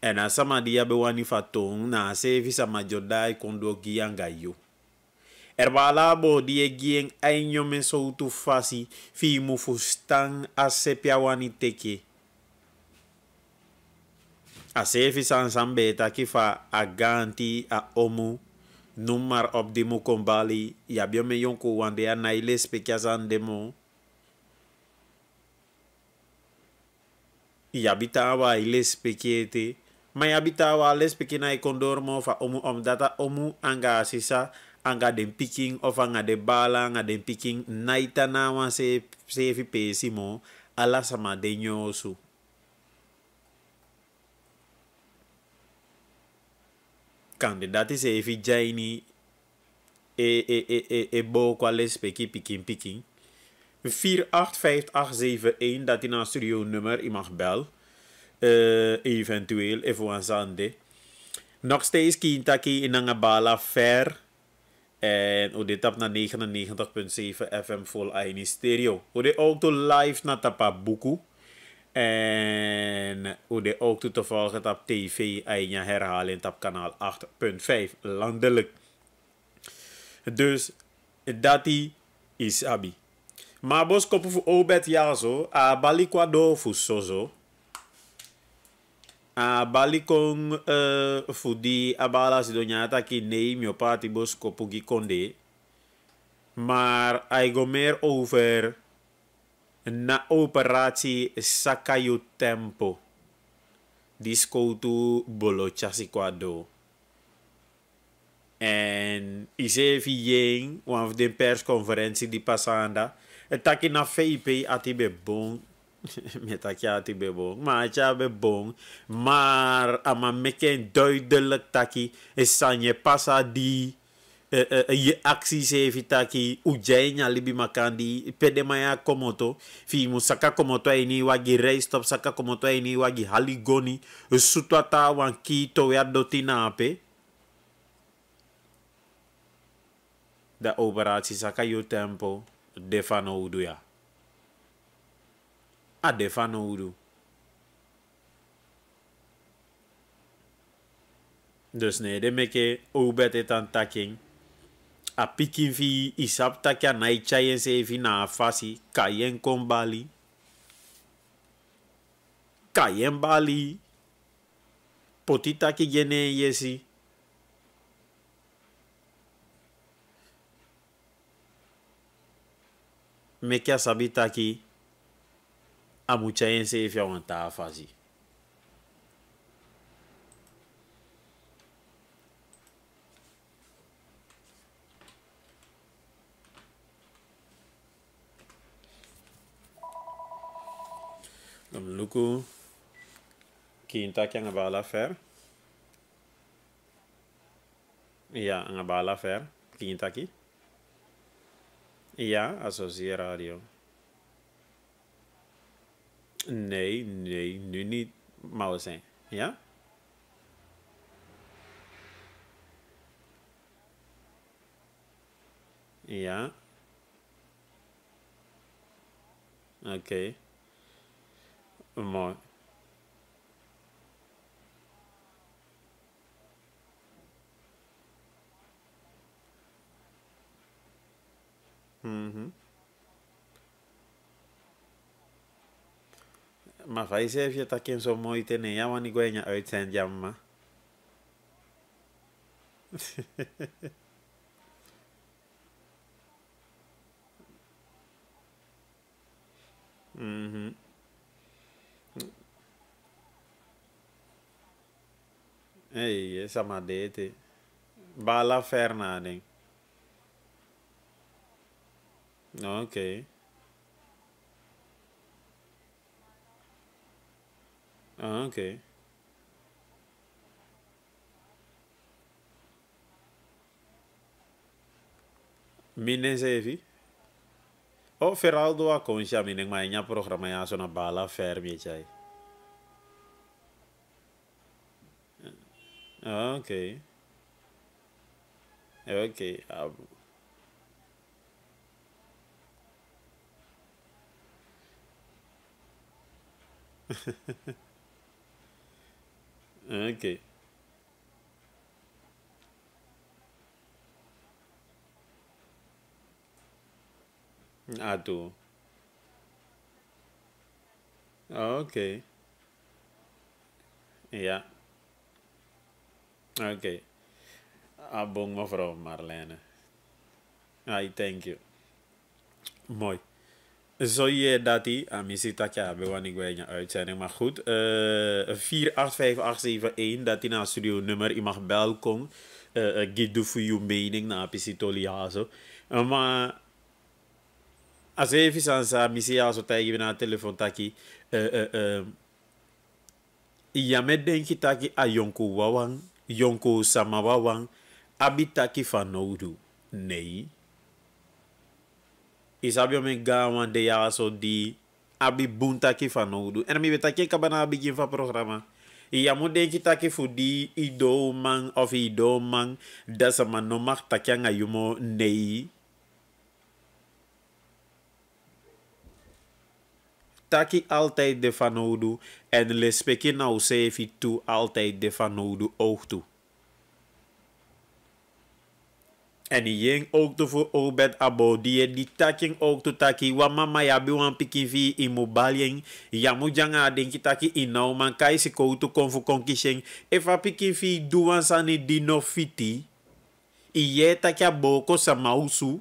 En samadi a bewan faton na se vis sa majorda e kondogianga yo. Erbaòdi e gig enyon men soutu fasi fimo fuang a se pjawan teke. A se fi San Sanèta ki fa aganti a omo non mar ob de mokonbali ya byonme yon kowandnde a na ilespe demo yabitava e lespekite. mai abita wa les pikin fa omu om data omu anga sisa anga den picking of anga de bala anga den picking. naita na wan se se fi ala sama de nyosu kandidati se fi jaini e e e e e bo kwa les 485871 dat in studio nummer, je mag bel. Eh, eventueel, even eh, Sande. Nog steeds Kintaki in bala oh, Fair. En hoe dit na 99.7 FM Full in Stereo. Hoe dit ook to live na Tapabuku. En hoe dit ook toe te volgen op TV Aina herhaling op kanaal 8.5 landelijk. Dus dat is abi. Maar boskoppen voor obet ja zo. Ah, balikwa do voor sozo. a balikon uh, eh, fudi abala sidonyata ki nei miopati bosko pugi konde maar ai gomer over na operati sakayu tempo disco tu bolo chasi kwado en ise fi yeng wan of den persconferentie di passanda taki na feipe ati bon met akja ja die bebon, ma ja maar ama meken duidelijk taki is e pasadi pasa di uh, uh, je acties heeft taki libi makandi pede komoto fi musaka komoto ini wagi top saka komoto e e wagi haligoni sutwata wan kito ya dotina da operatie saka yo tempo defano uduya adefa no uru. Dus nee, de meke obet het aan taking. A pikin fi isap takia na ichayen se fi na afasi kayen kon bali. Kayen bali. Potita ki gene yesi. Meke asabita ki. amu chayen se fia wan ta afazi. Nam luku ki inta ki anga bala fer. Iya, anga bala fer ki inta ki. Iya, asosiera radio. Nee, nee, nu niet, zijn, Ja? Ja. Oké. Okay. Mooi. Mhm. ma fa ise fiatake nsomo itene ya wani gwenya oiten jamma mhm ei essa madete bala fernandinho ok Ah, ok. Minezevi. O oh, feral do aconcha minen ma nya programa só na bala ferme, chai. Ah, ok. Eh, ok. Ah. Ah, ok. ah Aduh. Okay. Ja. Okay. Abong ah, mevrouw Marlene. ai thank you. Mooi. Zo je eh, dat die. Ah, misschien dat ja, we gaan niet bij je uitzending. Maar goed, uh, eh, 485871, dat is een studio nummer. Je mag welkom. Uh, eh, doe voor je mening naar Pisitoli Hazo. Uh, maar. Als even aan sa, misschien als we tegen naar telefoon taki. Ja, met denk je taki a ah, Yonko Wawang, Yonko Samawawang, Abitaki van Nodu. Nee. Isabio menga one di abi bunta ki fa en mi beta kabana abi programa taki fu di ido man of ido man dasa man no taki yumo nei taki altijd de van oudu en na usefi tu altijd de van oudu oh oog toe En die jing ook te voor Obed Abo, die die taking ook te taki, wa mama ya bi wan pikin vi in mobaling, ya mu janga taki in nou, man kai se kou to kon fu kon efa pikin vi duan sani di no fiti, iye taki a boko sa mausu,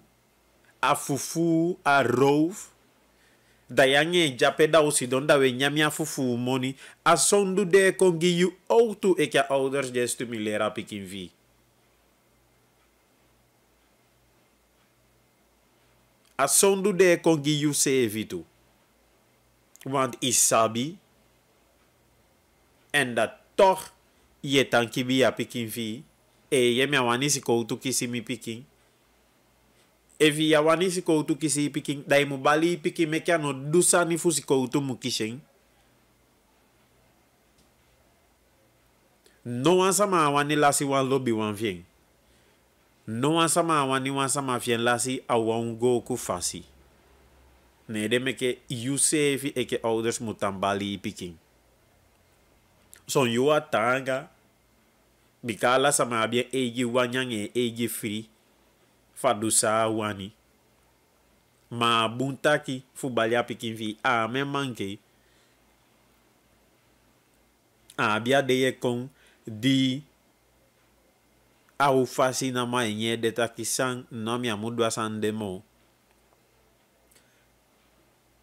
a fufu, a rov, da yange jape da usi don da we nyami a ya fufu moni, a sondu de kongi yu ook tu ek ya ouders mi lera pikin vi. a sondude e kongi yu se evitu. Want i sabi, en dat toch ye tanki bi a pikin e ye mi awani si koutu kisi mi pikin. E vi awani si koutu kisi pikin, dai mu bali pikin meke ano dusa ni fu si koutu mu kishen. Non ansama awani lasi wan lobi wan vieng. nowasama awaniwasama fienlasi awangoku fasi nedemeke yusefi eke ouders mutambali pikin son yuwa tanga bika lasama abien eigi wanyange eigi firi fadusa wani ma buntaki fubali apikin fi ame manke abia deye kon di aufasi na mainye detakisan nami amudu asandemo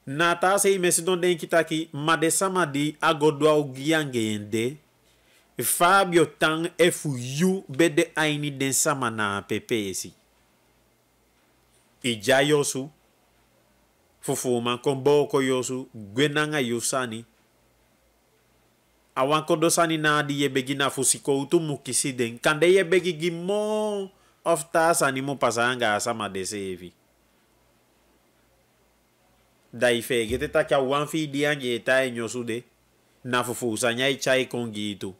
na ta se imesi don den kitaki madesama di agodwa ogiangende fabio tan efu yu bede aini den sama na pepesi e ija yosu fufuma komboko yosu gwenanga yosani awankondosani naadi yebegi na fusi fusiko utumu kiside nkande yebegigi mo ofta sani mu pasanga asama deseevi daife geteta kya wanfi dianje eta enyosude na fufusanya ichai kongiitu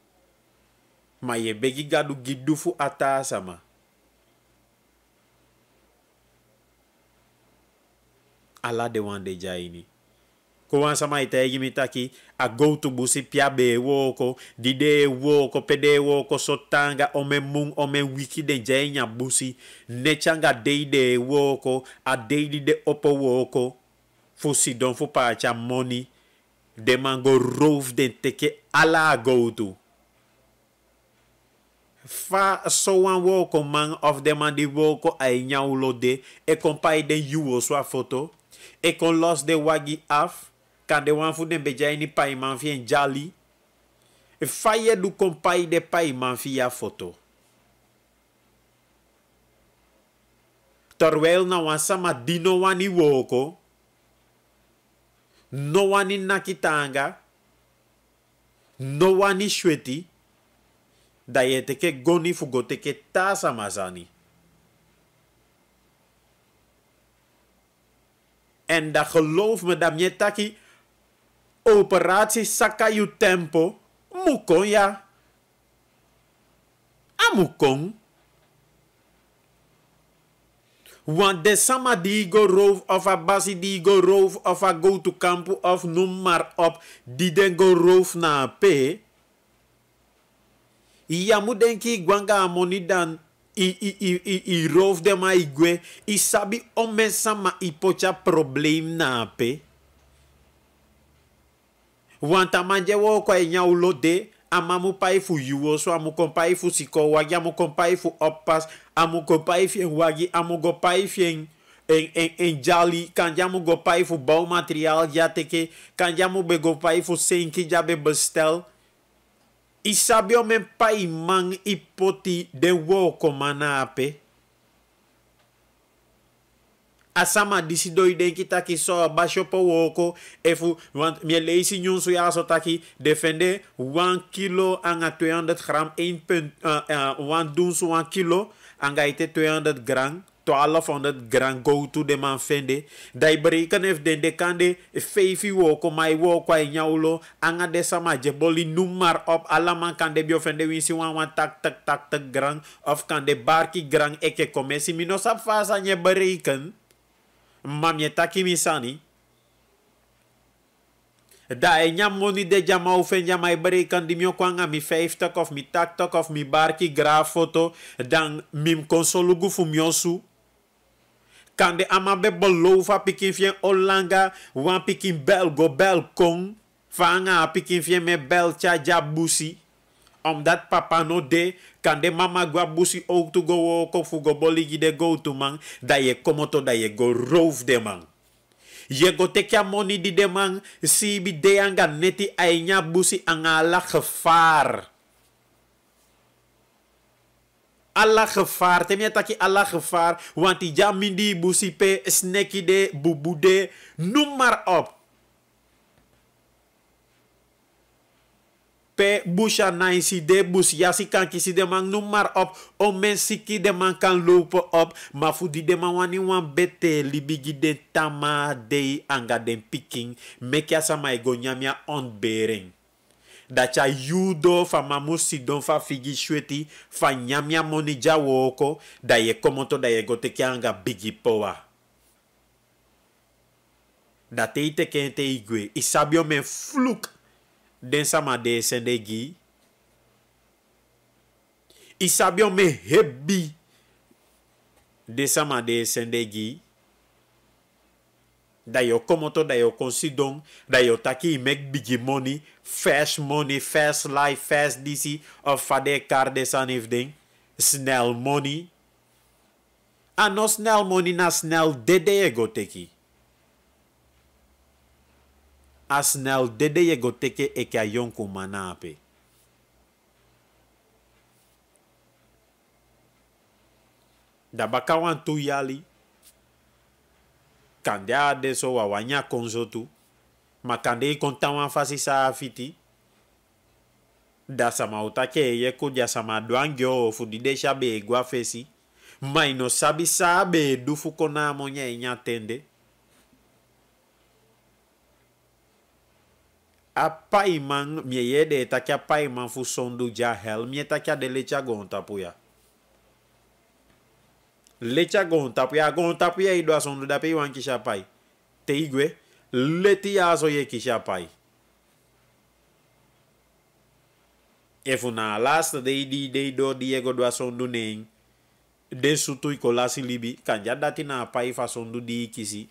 ma yebegi gadu gidufu ata asama alade wande jaini ko wansama ita mi taki agoutu busi piabe woko dide woko pede woko sotanga ome mung ome wiki den jenya busi nechanga deide woko adeidi de opo woko fusi don fu pacha money de mango roof den teke ala agoutu fa so wan woko man of de man di woko a nyaulo de e kompa den yuwo swa foto e kon los de wagi af kande wan fu den beja ini pai man fi en jali e faye du kon pai de pai man fi ya foto terwijl na wan sama dino wan i woko no wan i nakitanga no wan i shweti da ye teke goni fu go tasa en dat geloof me dat je taki Operatie Sakayu Tempo. Mukon ya. Amukon. Want de sama die go roof of a basi die go roof of a go to kampu of noem maar op. Die den go roof na p. Ja moet denki gwanga money dan i, i, i, i, i roof de ma igwe. I sabi om sama i pocha probleem na p. wantamanjɛwɔwɔ kɔ enya wo lode amamu paifu yiwo so amukɔ paifu sikɔ wagi amu amukɔ paifu ɔpas amukɔ paifu wagi amu amukɔ paifu en en en jali kanjamu go paifu bau material já teke amu be go paifu senki já be bestel isabio men pai mang ipoti de wo komana ape asama disi doi denki taki so basho po woko efu want mie leisi nyun su yaso taki defende 1 kilo anga 200 gram 1 punt uh, eh, uh, eh, wan dun su 1 kilo anga ite 200 gram 1200 gram go to de man fende dai bereken ef den de kande feifi woko mai woko e nyaulo anga de sama je boli numar op alaman kande bio fende winsi wan wan tak tak tak tak gram of de barki gram eke komesi mino sap fasa nye bereken mamietaki misani da e nyamoni de jama ou fen jama e dimio kwanga mi 50 of mi 80 of mi barki gra foto dan mim konsolugu fu Kandi kan de ama be belova pikin fien olanga wan pikin belgo belkon fanga pikin fien me bel cha jabusi om dat papa no de kande mama gwa busi ook to go wo ko fu go boli de go to man da ye komoto da ye go rove de man ye go te kya moni di de man si bi de anga neti ainya e busi anga la ala Allah te temia taki ala khafar, wanti jamindi busi pe sneki bubude, numar op. pe busha naisi de bus yasi kan kisi de man nu maar op o men ki de man kan loop op ma fu di de man wani wan bete bigi de tama de anga den piking mekiasa ma e go nyamia dat ya yudo fa mamu fa figi shweti fa nyamia moni ja woko da ye komoto da ye go te anga bigi powa. dat e teki kente igwe isabio men fluk densamade sendegi isabion me hebi densamade sendegi dayo komoto dayo konsidon dayo taki i make big money first money fast life fast dc of fade kar desan evening snel money a no snel money na snel dede ego teki asnel dede ye goteke eke ayon ku mana ape. Dabaka wan tu yali, kande a deso wa wanya konzotu, ma kande ikonta wan fasi sa afiti, da sama utake eye ku dia sama duangyo ofu didesha be egwa fesi, ma ino sabi sa be edufu kona amonya inya tende, A man mie yede taki apai man fu sondu ja hel mie taki de lecha gonta puya lecha gonta puya gonta puya ido asondu da pe wan kisha pai te igwe leti aso ye kisha pai efu na last day di day do diego do asondu nen de sutu ikolasi libi kanja dati na pai fa sondu di kisi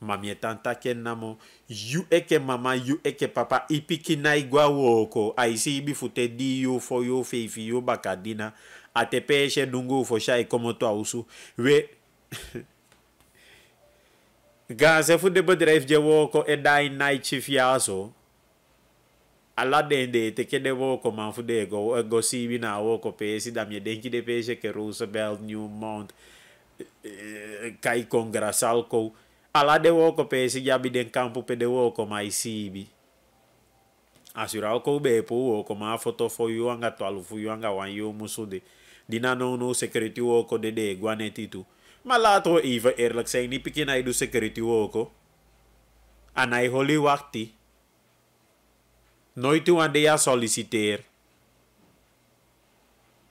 mamietan take namo yu eke mama yu e ke papa i piki na igua woko aisi ibi fute di yo fo yo feifi yo baka dina ate pe ese dungu fo sha ikomo e to ausu we gaze fu de bedrijf je woko e dai nai chief ya so ala dende teke de woko man fu de e go go si bi na woko pe si damie denki de pe ese ke Roosevelt Newmont eh, kai congressal ko ala de woko pe si jabi den kampu pede de woko ma isibi asura woko ube epu woko ma foto fo yu anga twalu fu wan yu musude dina no no security woko de de guane tu maar laten we even eerlijk pikina idu security woko anai holi wakti Noi tu wande ya soliciter.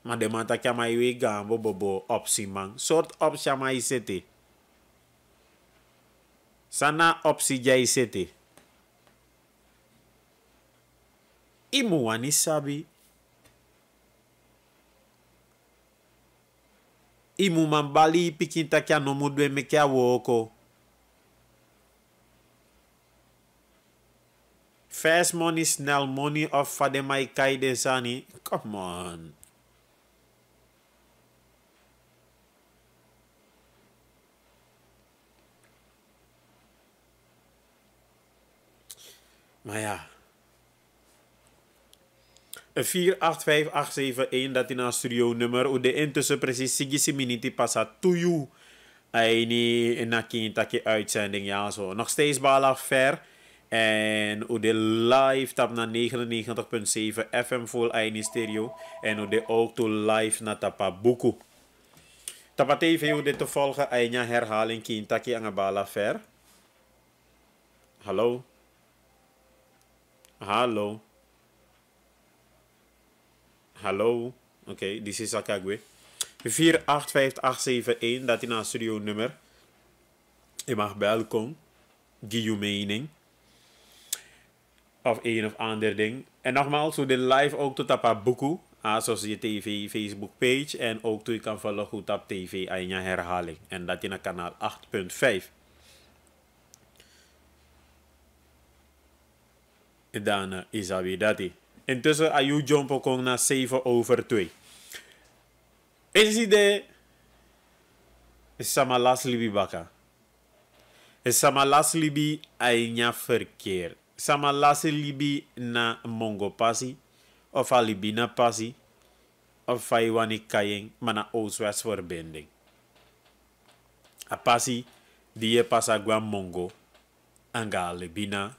Ma de ma kama iwe gambo bobo opsi mang. Sort opsi ya ma isete sana obsijaisete imu wanisabi imu mambali pikinta kia nomudwe mekia woko First money, Snell money of Fademai kaidesani. Come on. Maar ja. Een 485871, dat is een studio nummer. De intussen precies sigisi miniti pasa tuju. Aini en nakintaki uitzending, ja zo. Nog steeds bala ver. En hoe de live tap naar 99.7 FM vol Aini stereo. En hoe de ook to live naar tapabuku. Tapa TV hoe dit te volgen. Aini herhaling aan angabala ver. Hallo. Hallo. Hallo. Oké, dit is Sakagwe. 485871, dat is een studio nummer. Je mag welkom. Give je mening. Of een of ander ding. En nogmaals, we de live ook tot op boekoe. Ah, zoals je tv, Facebook page. En ook toe je kan volgen goed op tv aan je herhaling. En dat in kanaal 8.5. dan eh, is dat weer dat. Intussen, Ayu Jumpo kon 7 over 2. Is idee. Is sama las libi baka. Is sama las libi ainya verkeer. Sama las libi na mongo pasi. Of alibi na pasi. Of faiwani kayeng mana west verbinding. A pasi die pasagwa mongo. Anga alibina.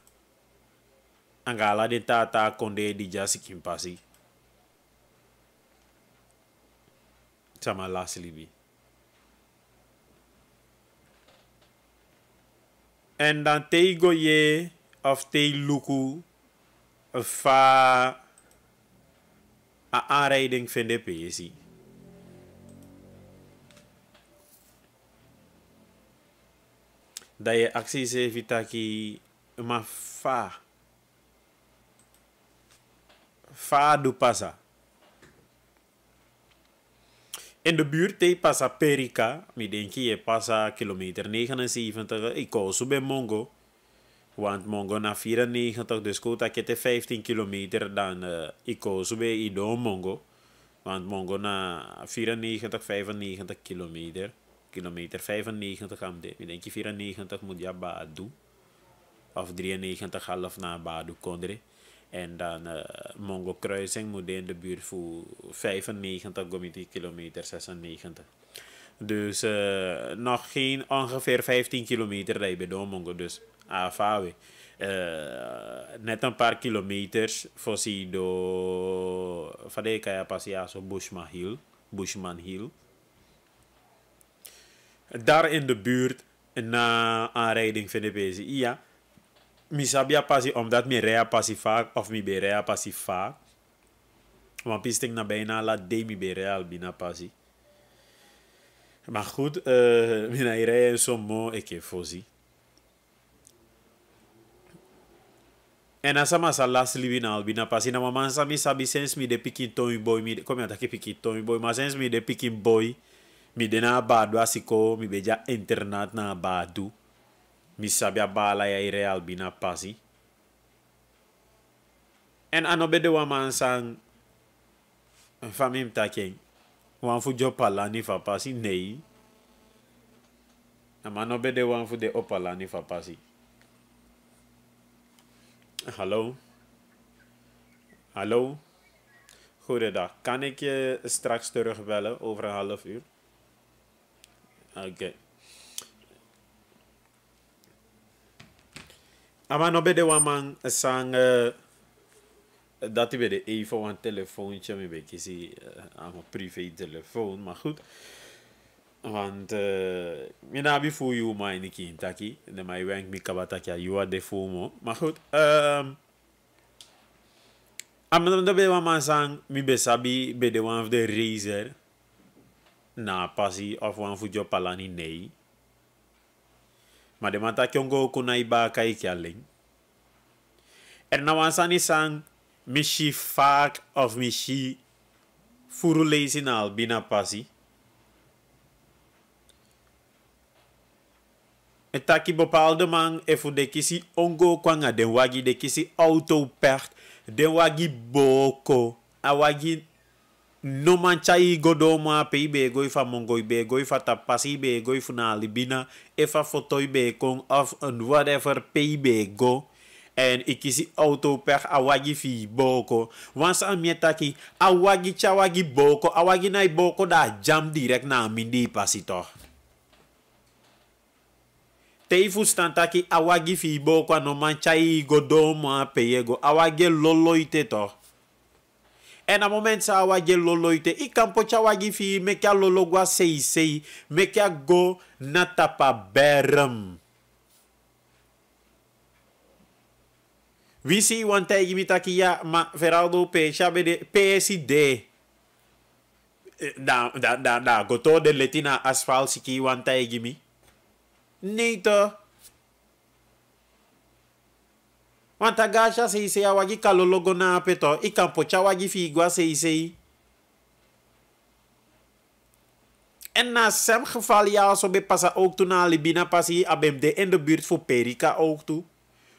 angala ala de tata konde di jasi kimpasi sama lasili bi en dan tei goye of tei luku fa a aanrijding vinden PSI. Dat je vita ki ma fa Fadu Pasa. In de buurt van Pasa Perica, we denk je Pasa kilometer 79, ik koos bij Mongo. Want Mongo na 94, dus 15 kilometer dan uh, ik koos bij Ido Mongo. Want Mongo na 94, 95 kilometer. Kilometer 95 am de. denk 94 moet je Badu. Of 93 half na Badu Kondre. En dan uh, Mongo Kruising moet in de buurt voor 95 kilometer 96. Dus eh, nog geen ongeveer 15 kilometer rijden door Mongo. Dus AFAW. Uh, eh, net een paar kilometers voor door do vade kaya Bushman Hill, Bushman Hill. Daar in de buurt na aanrijding van de ja mi sabia pasi omdat mi rea pasi vaak of mi berea pasi vaak. Want pisting na bijna la de mi berea albina pasi. Maar goed, uh, mina rea en zo mo heb fosi. En asa masa las libi na albina pasi na mama sa mi sabi since mi de pikin toy boy mi kom dat ik pikin toy boy maar sinds mi de pikin boy mi de na badu asiko mi beja internat na badu mi sabia bala ya ire albina pasi. En anobede waman sang famim taking. Wan fu jo palani fa pasi nei. Ama manobede wan fu de opalani fa pasi. Hallo? Hallo? Goedendag. Kan ik je straks terugbellen over een half uur? Oké. Maar nog bij de man zang eh, dat hij bij de even een telefoontje met een beetje eh, aan mijn privé telefoon. Maar goed. Want eh, mijn nabi voor jou maar in de kindtaki. De mij wenk mi kabataki aan jou de fomo. Maar goed. Amanda nog bij man sang mi besabi bij de one of de razor Na passie of one voetje palani nee mademata kyongo kuna ibaka ikyaleng erna wansani sang mishi vaak of mishi furu lesin al bina pasi etaki bepaalde man efu de kisi ongo kwanga den wagi de kisi autoperk den wagi boko awagi Nomanchai chai godoma pe ibe goi fa mongoi be goi pasi tapasi be goi libina efa foto be kong of and whatever pe be go en ik auto per awagi fi boko wansa amietaki awagi chawagi boko awagi naiboko boko da jam direct na mindi pasito toch Teifu stantaki awagi fi boko nomanchai chai godoma pe awage awagi loloite en na moment sa wagi loloite, i kampo cha fi mekia lolo gwa sei sei, mekia go natapa berem. Visi wan gimi mitaki ya ma Feraldo P, de PSD. Da, da, da, da, goto de letina asfal siki wan tegi wanta gasha seisei awagi kalologo na apeto ikampocha wagi figwa seisei En na Sem geval ja, zo pasa ook toe na Libina pasi abemde in de buurt voor Perika ook toe.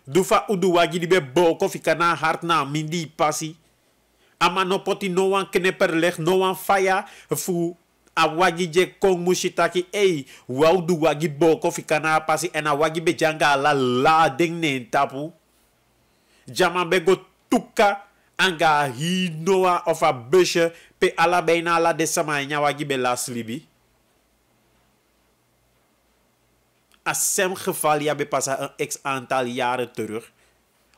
Dufa uduwagi die be boko fika na hart na mindi pasi. amanopoti no poti no wan knepper leg no wan faya fu awagi je kong mushitaki ei wau wagi boko fika na pasi en awagi be janga la la ding ne tapu jama be go tuka anga hinoa of a bushe pe ala beina ala desama nyawa gibe las libi Assem geval ja bepassa een x aantal jaren terug.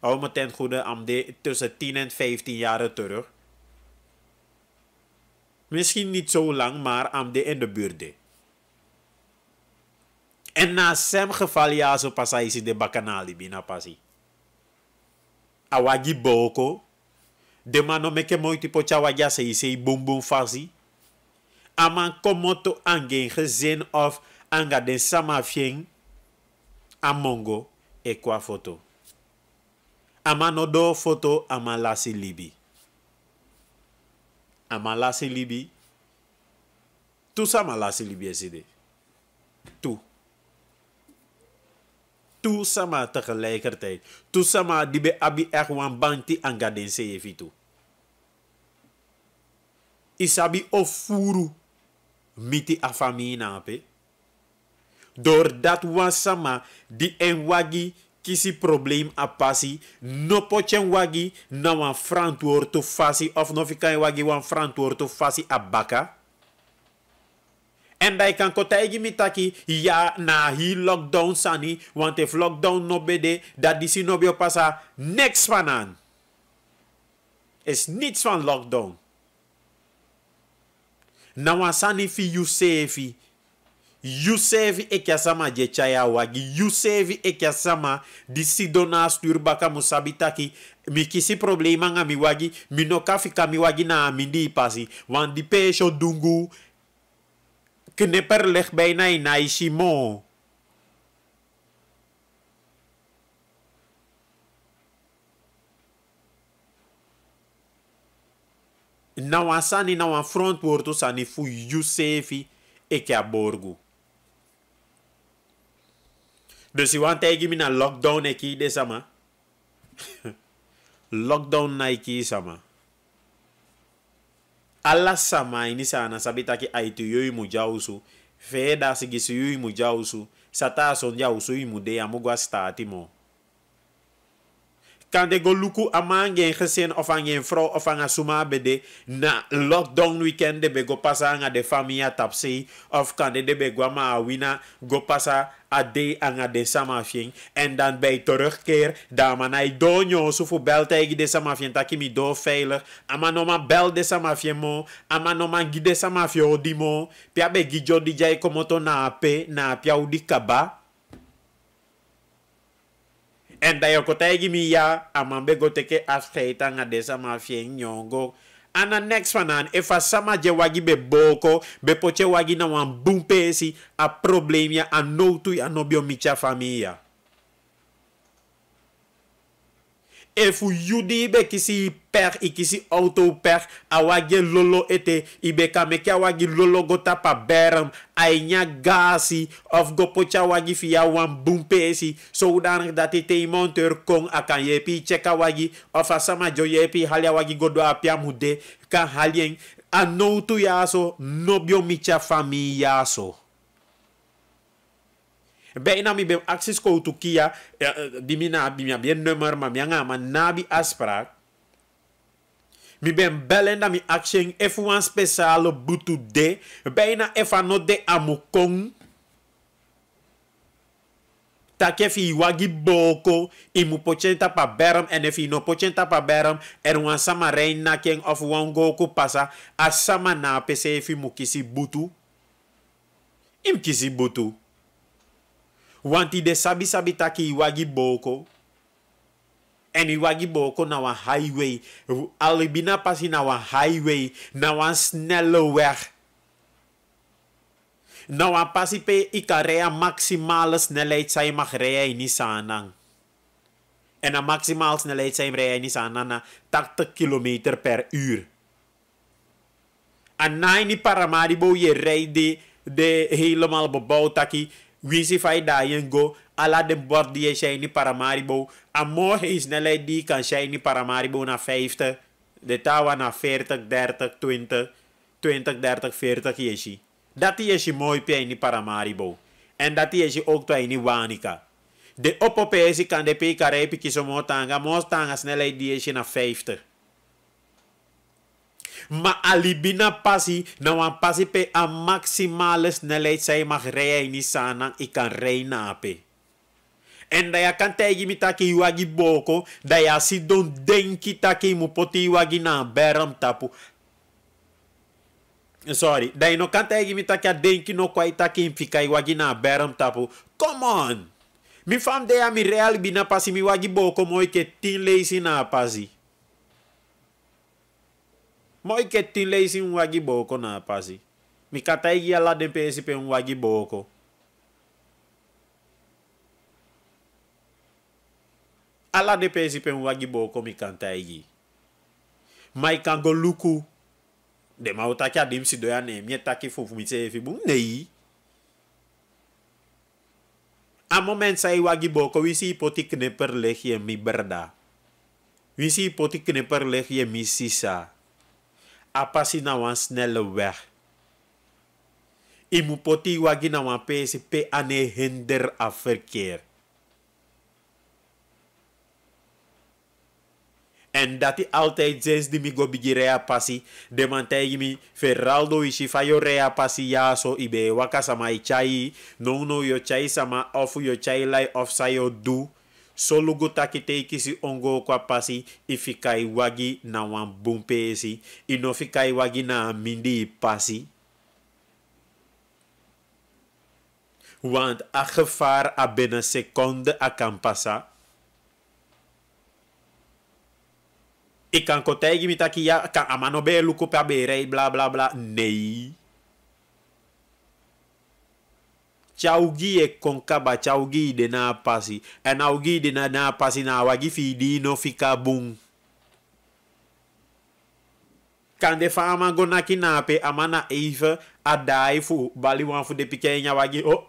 Hou me goede amde tussen 10 en 15 jaren terug. Misschien niet zo lang, maar amde in de buurt. En na Sem geval ja zo pas is de bakanali bina passie. Awagi boko demano meke moiti pocha waja se ise fazi aman komoto ange gezin of anga de sama fien amongo e kwa foto aman odo foto aman lasi libi amalasi libi tout ça aman lasi libi tout tout sama tegelijkertijd. Tout sama dibe abi echt wan banti angadense evitu. Isabi ofuru miti pe Dor dat wa sama di en wagi kisi a apasi no pochen wagi na wan frantwoord to fasi of no fikai wagi wan frantwoord to fasi abaka. And I can kota igimi taki ya na hi lockdown sani. Want if lockdown no bede, dat disi no bio pasa niks van aan. Is niets van lockdown. Na sani fi you safe. You save je chaya wagi. You save ekiasama disi dona sturbaka musabitaki. Mi kisi problema nga mi wagi. Mi no kafika mi wagi na amindi ipasi. Wan di pesho dungu. Knipper ligt bijna in Naishimo. Não há sani, não há front porto sani fui Yusefi e que a borgo. Dus que want tegen lockdown, aqui desama. Lockdown man. aqui ik ala samaini sana sabitaki aitu yoyi imu usu feda sigisi yoyi imu usu sata asonja usu imu de amugu asitati mo Kande go luku ama gen gezin of aan gen vrouw of aan suma bede na lockdown weekend de be go pasa aan de familia tapsi of kan de be go ama wina go pasa a de aan de samafien en dan bij terugkeer da man ai donyo so fu bel de samafien taki mi do veilig ama bel de samafien mo ama noma ma gide samafien odimo pia be gijo di komoto na ape na pia udi kaba enda yokota igimi ya amambe goteke askeita nga desa mafie nyongo ana next fanan efa sama je wagi be boko be poche wagi na wan bumpesi a problem ya a notu nou ya no bio micha familia efu yudi ibe kisi per ikisi auto per awagi lolo ete ibe kameki awagi lolo gota pa berem ainya gasi of gopocha wagi via wan bumpesi zodanig dat ete monteur kong akan yepi cheka wagi of asama jo yepi halia godwa godo apiam hude kan halien anotu yaso nobio micha famille yaso Bijna mi ben acties ko to kia eh, bimi na bimi bien nummer ma mi nga na bi Mi ben bellen mi action F1 butu de bijna F1 no de amukong. Take fi wagi boko imu pochenta pa beram en e no pochenta pa beram er wan sama ken of wan pasa asama na pese e fi mukisi butu. Im butu. Want die de sabi sabi taki iwagi boko. En iwagi boko na wan highway. Alibina pasi na wan highway. Na wan snelle weg. Na wan pasi pe ikarea maximale snelheid zij mag rijden in Nisanang. En een maximaal snelheid zijn rijden is na 80 km per uur. En na in paramaribo je rijdt de helemaal bebouwd taki wisi fai da yengo ala de bordier shiny paramaribo amor is nelle die kan shiny paramaribo na 50 de tawa na 40 30 20 20 30 40 yeshi dat yeshi mooi peni paramaribo en dat yeshi ook to ini wanika de opopesi kan de pe karepi tanga mostanga snelle die yeshi na 50 Maar alibina passie, nou een passie pe a maximale snelheid. Zij mag rijden niet sanan, ik kan rijden En dat je kan tegen me taki wagi boko, dat je si don denki dat mu poti wagi na beram tapu. Sorry, dat je no kan tegen me dat denki no kwa dat je fika wagi na beram tapu. Come on! Mi fam de a mi real bina pasi mi wagi boko mooi ke tien lazy na pasi. Moi que tin leisi um wagiboko na pasi. Mi katai lá de pesi pe um wagiboko. Ala de pesi pe um wagiboko mi kantai. Mai kango luku. De ma utaki adim si doya ne mi taki fufu mi se fibu nei. A moment sa wagiboko wisi potik ne perlehie mi berda. Wisi potik ne perlehi mi sisa. apasi na wan snelle weg. mu poti wagi na wan pe ane hinder a verkeer. En dat i altijd zes die mi bigi rea pasi. De man tegi mi ferraldo ishi yo rea pasi ya so ibe waka sama i chai. No no yo chai sama of yo chai lai of sa yo du. So taki te i ongo kwa pasi i fika wagi na wan bunpe esi i no fika i wagi na mindi pasi want a gevaar a binnen seconde a kan i kan kotegi mitaki ya kan amano belu be luku a bla bla bla nei chaugi e konkaba chaugi de na pasi en augi de na na pasi na wagi fi di no fika bun kande fa ama gona kinape amana eive adai fu bali wan fu de pike nya wagi o oh.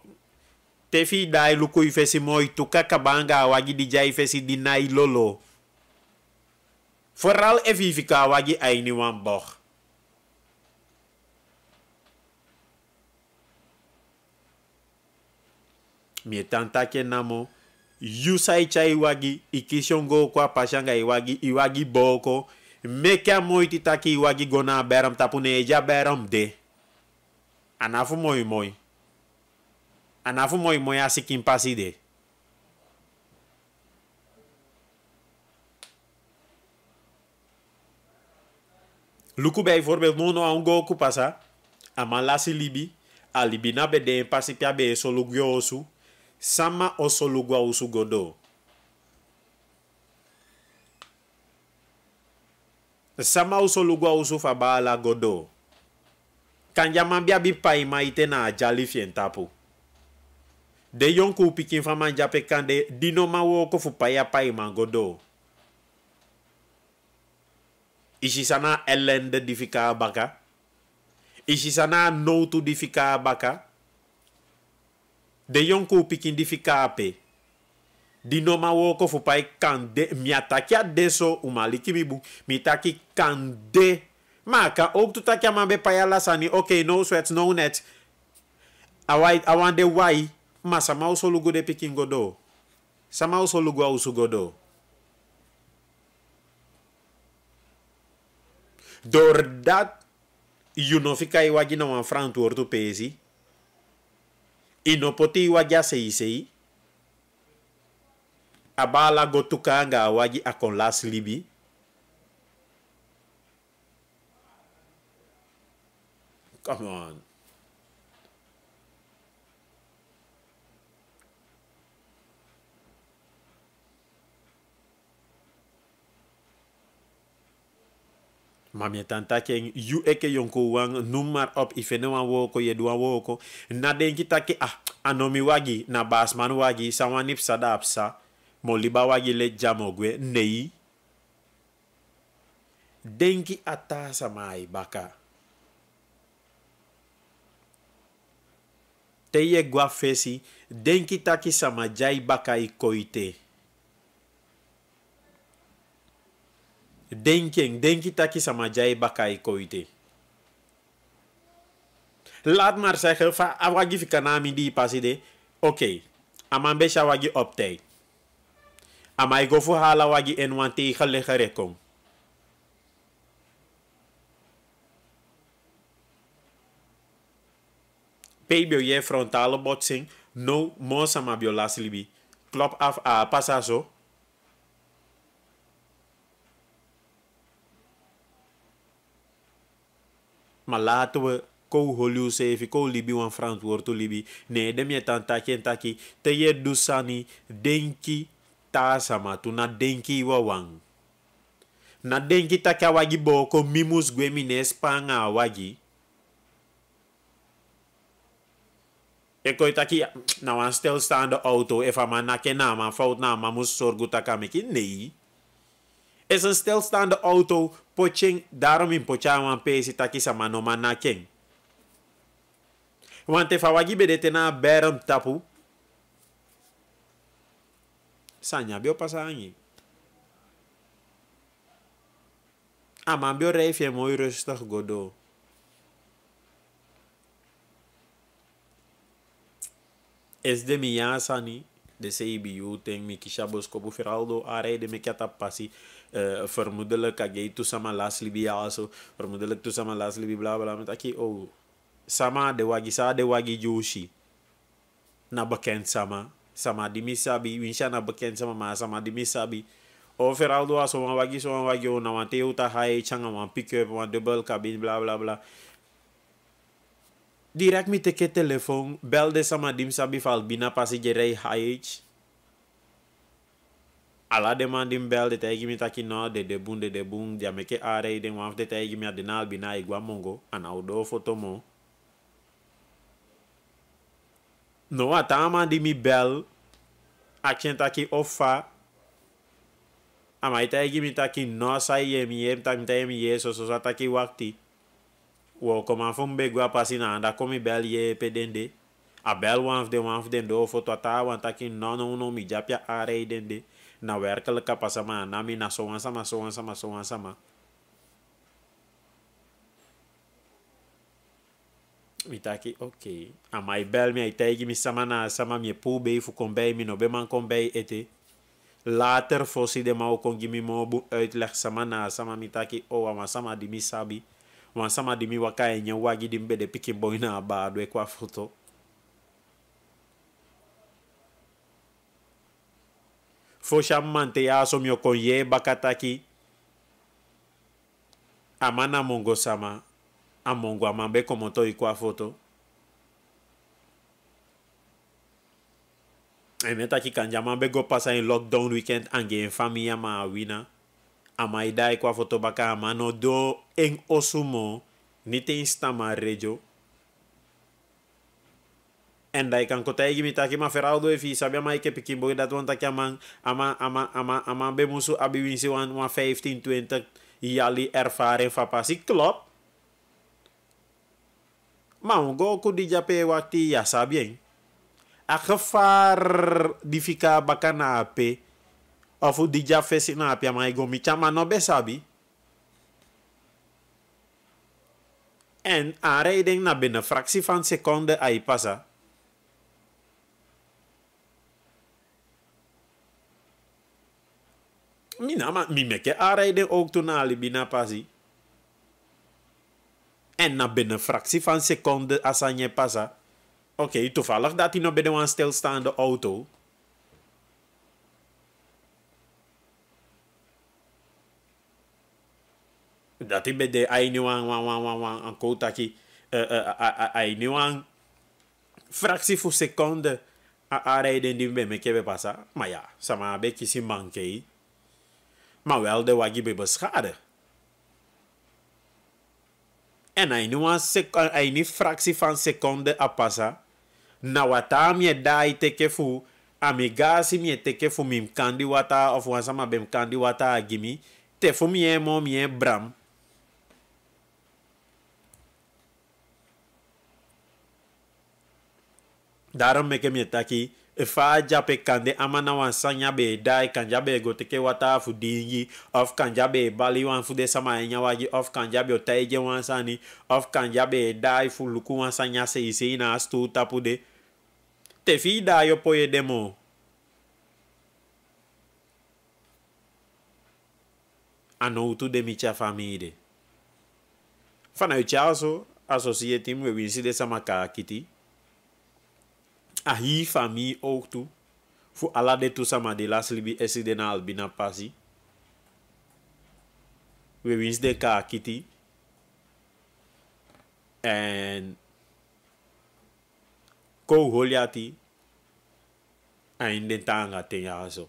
te fi dai luku ifesi moi tuka kabanga wagi di jai fesi di nai lolo Vooral e ka wagi aini wan boch. mi tanta ke namo yusa icha iwagi ikishongo kwa pashanga iwagi iwagi boko meke amoiti taki iwagi gona beram tapune eja beram de anafu moi moi anafu moi moi asikin pasi de Luku bijvoorbeeld nu no ango kupasa, amala si libi, alibi na bede pasi pia be solu osu sama osolugwa usugodo sama usolugwa usufa baala godo kanjama bia bi pai ma ajali fientapo de yonku pikin fama jape kande dino mawo kofu paya pai ma godo ishisana elende difika baka ishisana no tu difika baka de yonku pikin di fikape di noma woko fu pai kande mi ataki adeso umaliki bibu mi taki kande maka ook tu taki amambe pai alasani no sweat no net awai awande wai ma sama usolugu de pikin godo sama usolugu ausu godo dat you no fika iwagi na nou wan frantu ortu pezi. inopote iwaja seisei aba lago tukanga awaji akon las libi come on mami tanta ke yu eke yonko wang numar op ifene wan woko yedu wan woko na den kita ke ah anomi wagi na basman wagi sawanip sada apsa moliba wagi le jamogwe nei denki atasa mai baka teye gwa fesi denki taki sama jai baka ikoite denken, denki taki samajai bakai e koite. Laat maar zeggen, fa awagi fikanami di paside. Oké, okay. amambesha wagi op Amai e go hala wagi en wan tegenleggen rekom. Pebio je frontale botsing, no mo sama biolasi Klop af a ah, pasaso. Maar laten we ko holiu sefi ko libi wan to libi nee dem tan taki en taki te je dusani denki tasama tu na denki wa wang na denki taki awagi boko mimus gwemi nespanga ne awagi na wan nou stand auto e fa ma na ma fout na ma mus sorgu nee is een stilstaande auto pochen daro min pocha wan si taki sa manoma na ken wan te fawagi bede tena berem tapu sanya bio pasangi ama bio reifje mooi godo es de mi yasani de seibi yu ten mi kisha boskopu feraldo are de mi kata pasi uh, vermoedelijk agei tusama las libi also vermoedelijk tusama las libi bla bla met aki oh sama de wagi sa de wagi joshi na bekend sama sama dimisabi winsha na bekend sama ma sama dimisabi overal doa so ma wagi so ma wagi o oh, na nou, wan te uta hai changa wan pick up double cabin bla bla bla direct mi teke telefon bel de sama dimsabi fal bina pasi jerei age a la demande din bel de tegi mi taki de de bun de de bun dia meke are den waf de tegi mi adinal an igwa mongo a udo foto mo no atama di mi bel achen taki ofa ama ita egi mi taki no sa yemi yem ta mi ta yemi ye so so sa taki wakti wo koma fon begwa anda komi bel ye pedende a bel wanf de of den do foto ata wan taki no no no mi japia are dende na werkelijk kapasama en nami na so en sama, so en sama, so en sama. mitaki ok ama bel mi aitaigi mi sama na sama mi e pu fu kon mi no be man kon bei ete later fosi de mau kon gi mi mo bu uitleg e, sama na sama mitaki o ama sama di mi sabi wan sama di mi waka e nyen wagi di mbe de pikin boy na do e kwa foto fo shammante yasomyo kon bakataki amana mongo sama amongo amambe komoto ikua foto emetaki kanja mambe go pasa in lockdown weekend ange en famille ama awina ama ida ikua foto baka amano do en osumo nite instama rejo enda ikankota yigi mitaki maferao do efi sabi ama ike piki boy dat wanta man ama ama ama ama be musu abi winsi wan wan 15 20 yali erfaring fa pasi klop mau go ku di jape wakti ya sabien eh. a gevaar di fika baka ape of di jafe si na ape ama ego mi chama no be sabi en aanrijding e na binnen fractie van seconde ai pasa mina ma mi meke aanrijden ook toen ali bina pasi. En na binnen fractie van seconde asanje pasa. Oké, okay, toevallig dat hij nog binnen een stilstaande auto. Dat hij bij de Ainuang, wang, wang, wang, wang, een kotaki, eh, eh, eh, Ainuang, fractie voor seconde aanrijden die bij me kebe pasa. Maar ja, sama een beetje manke maar wel de wagibe schade En hij nu een eh, fractie van seconde apasa. Na wata mi dai teke fu, amigasi mi teke fu mim kandi wata of wansama bem kandi wata agimi, te fu mi emo mi bram. Daarom mek ik me taki fa ajape kande amana wan sanya be dai kanja be go teke wata fu dingi of kanja be bali wan fu de sama nya waji of kanja be otaije wan sani of kanja be dai fu luku wan sanya se ise na astu tapu de te fi da yo poye demo ano utu de micha famide fana yo chaso asosiye timu we winsi de sama kiti ahi fami outu fu ala de tu sama de las libi eside na albina pasi we wins de ka kiti and ko holiati ainda tanga tem aso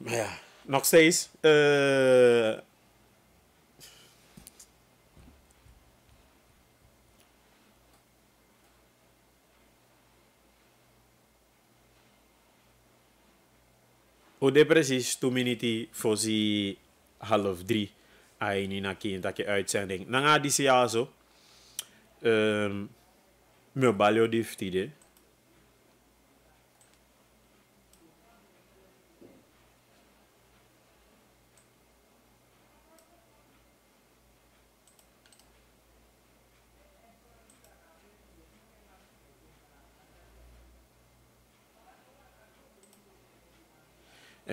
Maar ja, nog steeds. Uh, eh, O depressies, tu miniti fosi half drie. Ai nu na kin dat je uitzending. Na nga di Um, ehm, meu balio diftide.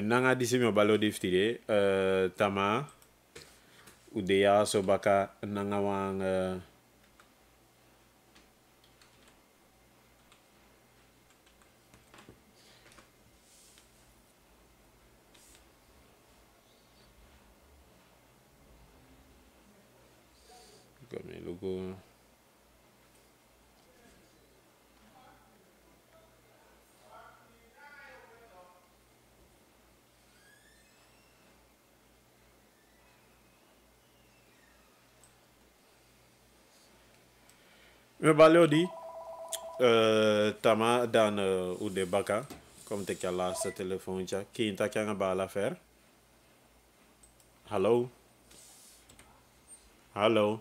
nanga disime balo diftire uh, eh, tama udeya so nanga wang uh, eh, comme logo Rebelle di euh, tama dan ou eh, de baka comme te kala sa telefon ja ki inta ba la fer Hello Hello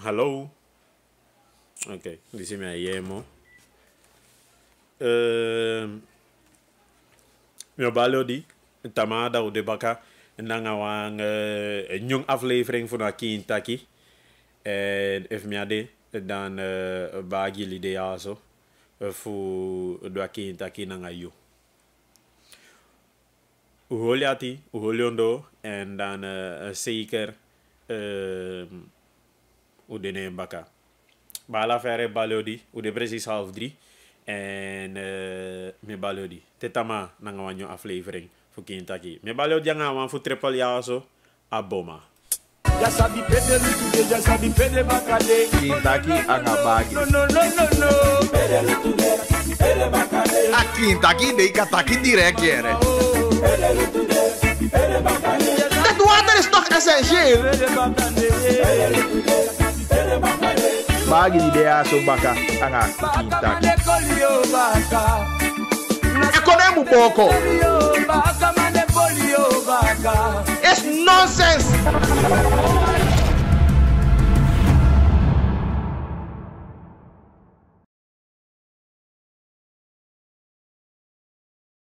Hello Ok, disimi a yemo uh, Mio balo di tama da ude baka nanga wang eh, nyong aflevering funa Aki En eh, de dan uh, eh, bagi lide ya so eh, fu dwaki taki nanga yo uholi ati uholi ondo en dan uh, zeker uh, udene baka bala fere balodi ude precies half drie en uh, me balodi tetama na nga wanyo aflevering fu kintaki me balodi nga wanyo, fu triple ya so aboma Já sabe perder o já sabe perder bacalhau. Quem tá aqui, Agabag. Não, não, não, não, não. Perder tudo perder bacalhau. A quinta aqui, Deika, tá aqui direto, era. Perder o tudo, perder bacalhau. Eduardo, eles tocam essa gíria. Perder bacalhau. Bag de ideia sobre bacá. Ana, quinta aqui. É um pouco. It's nonsense.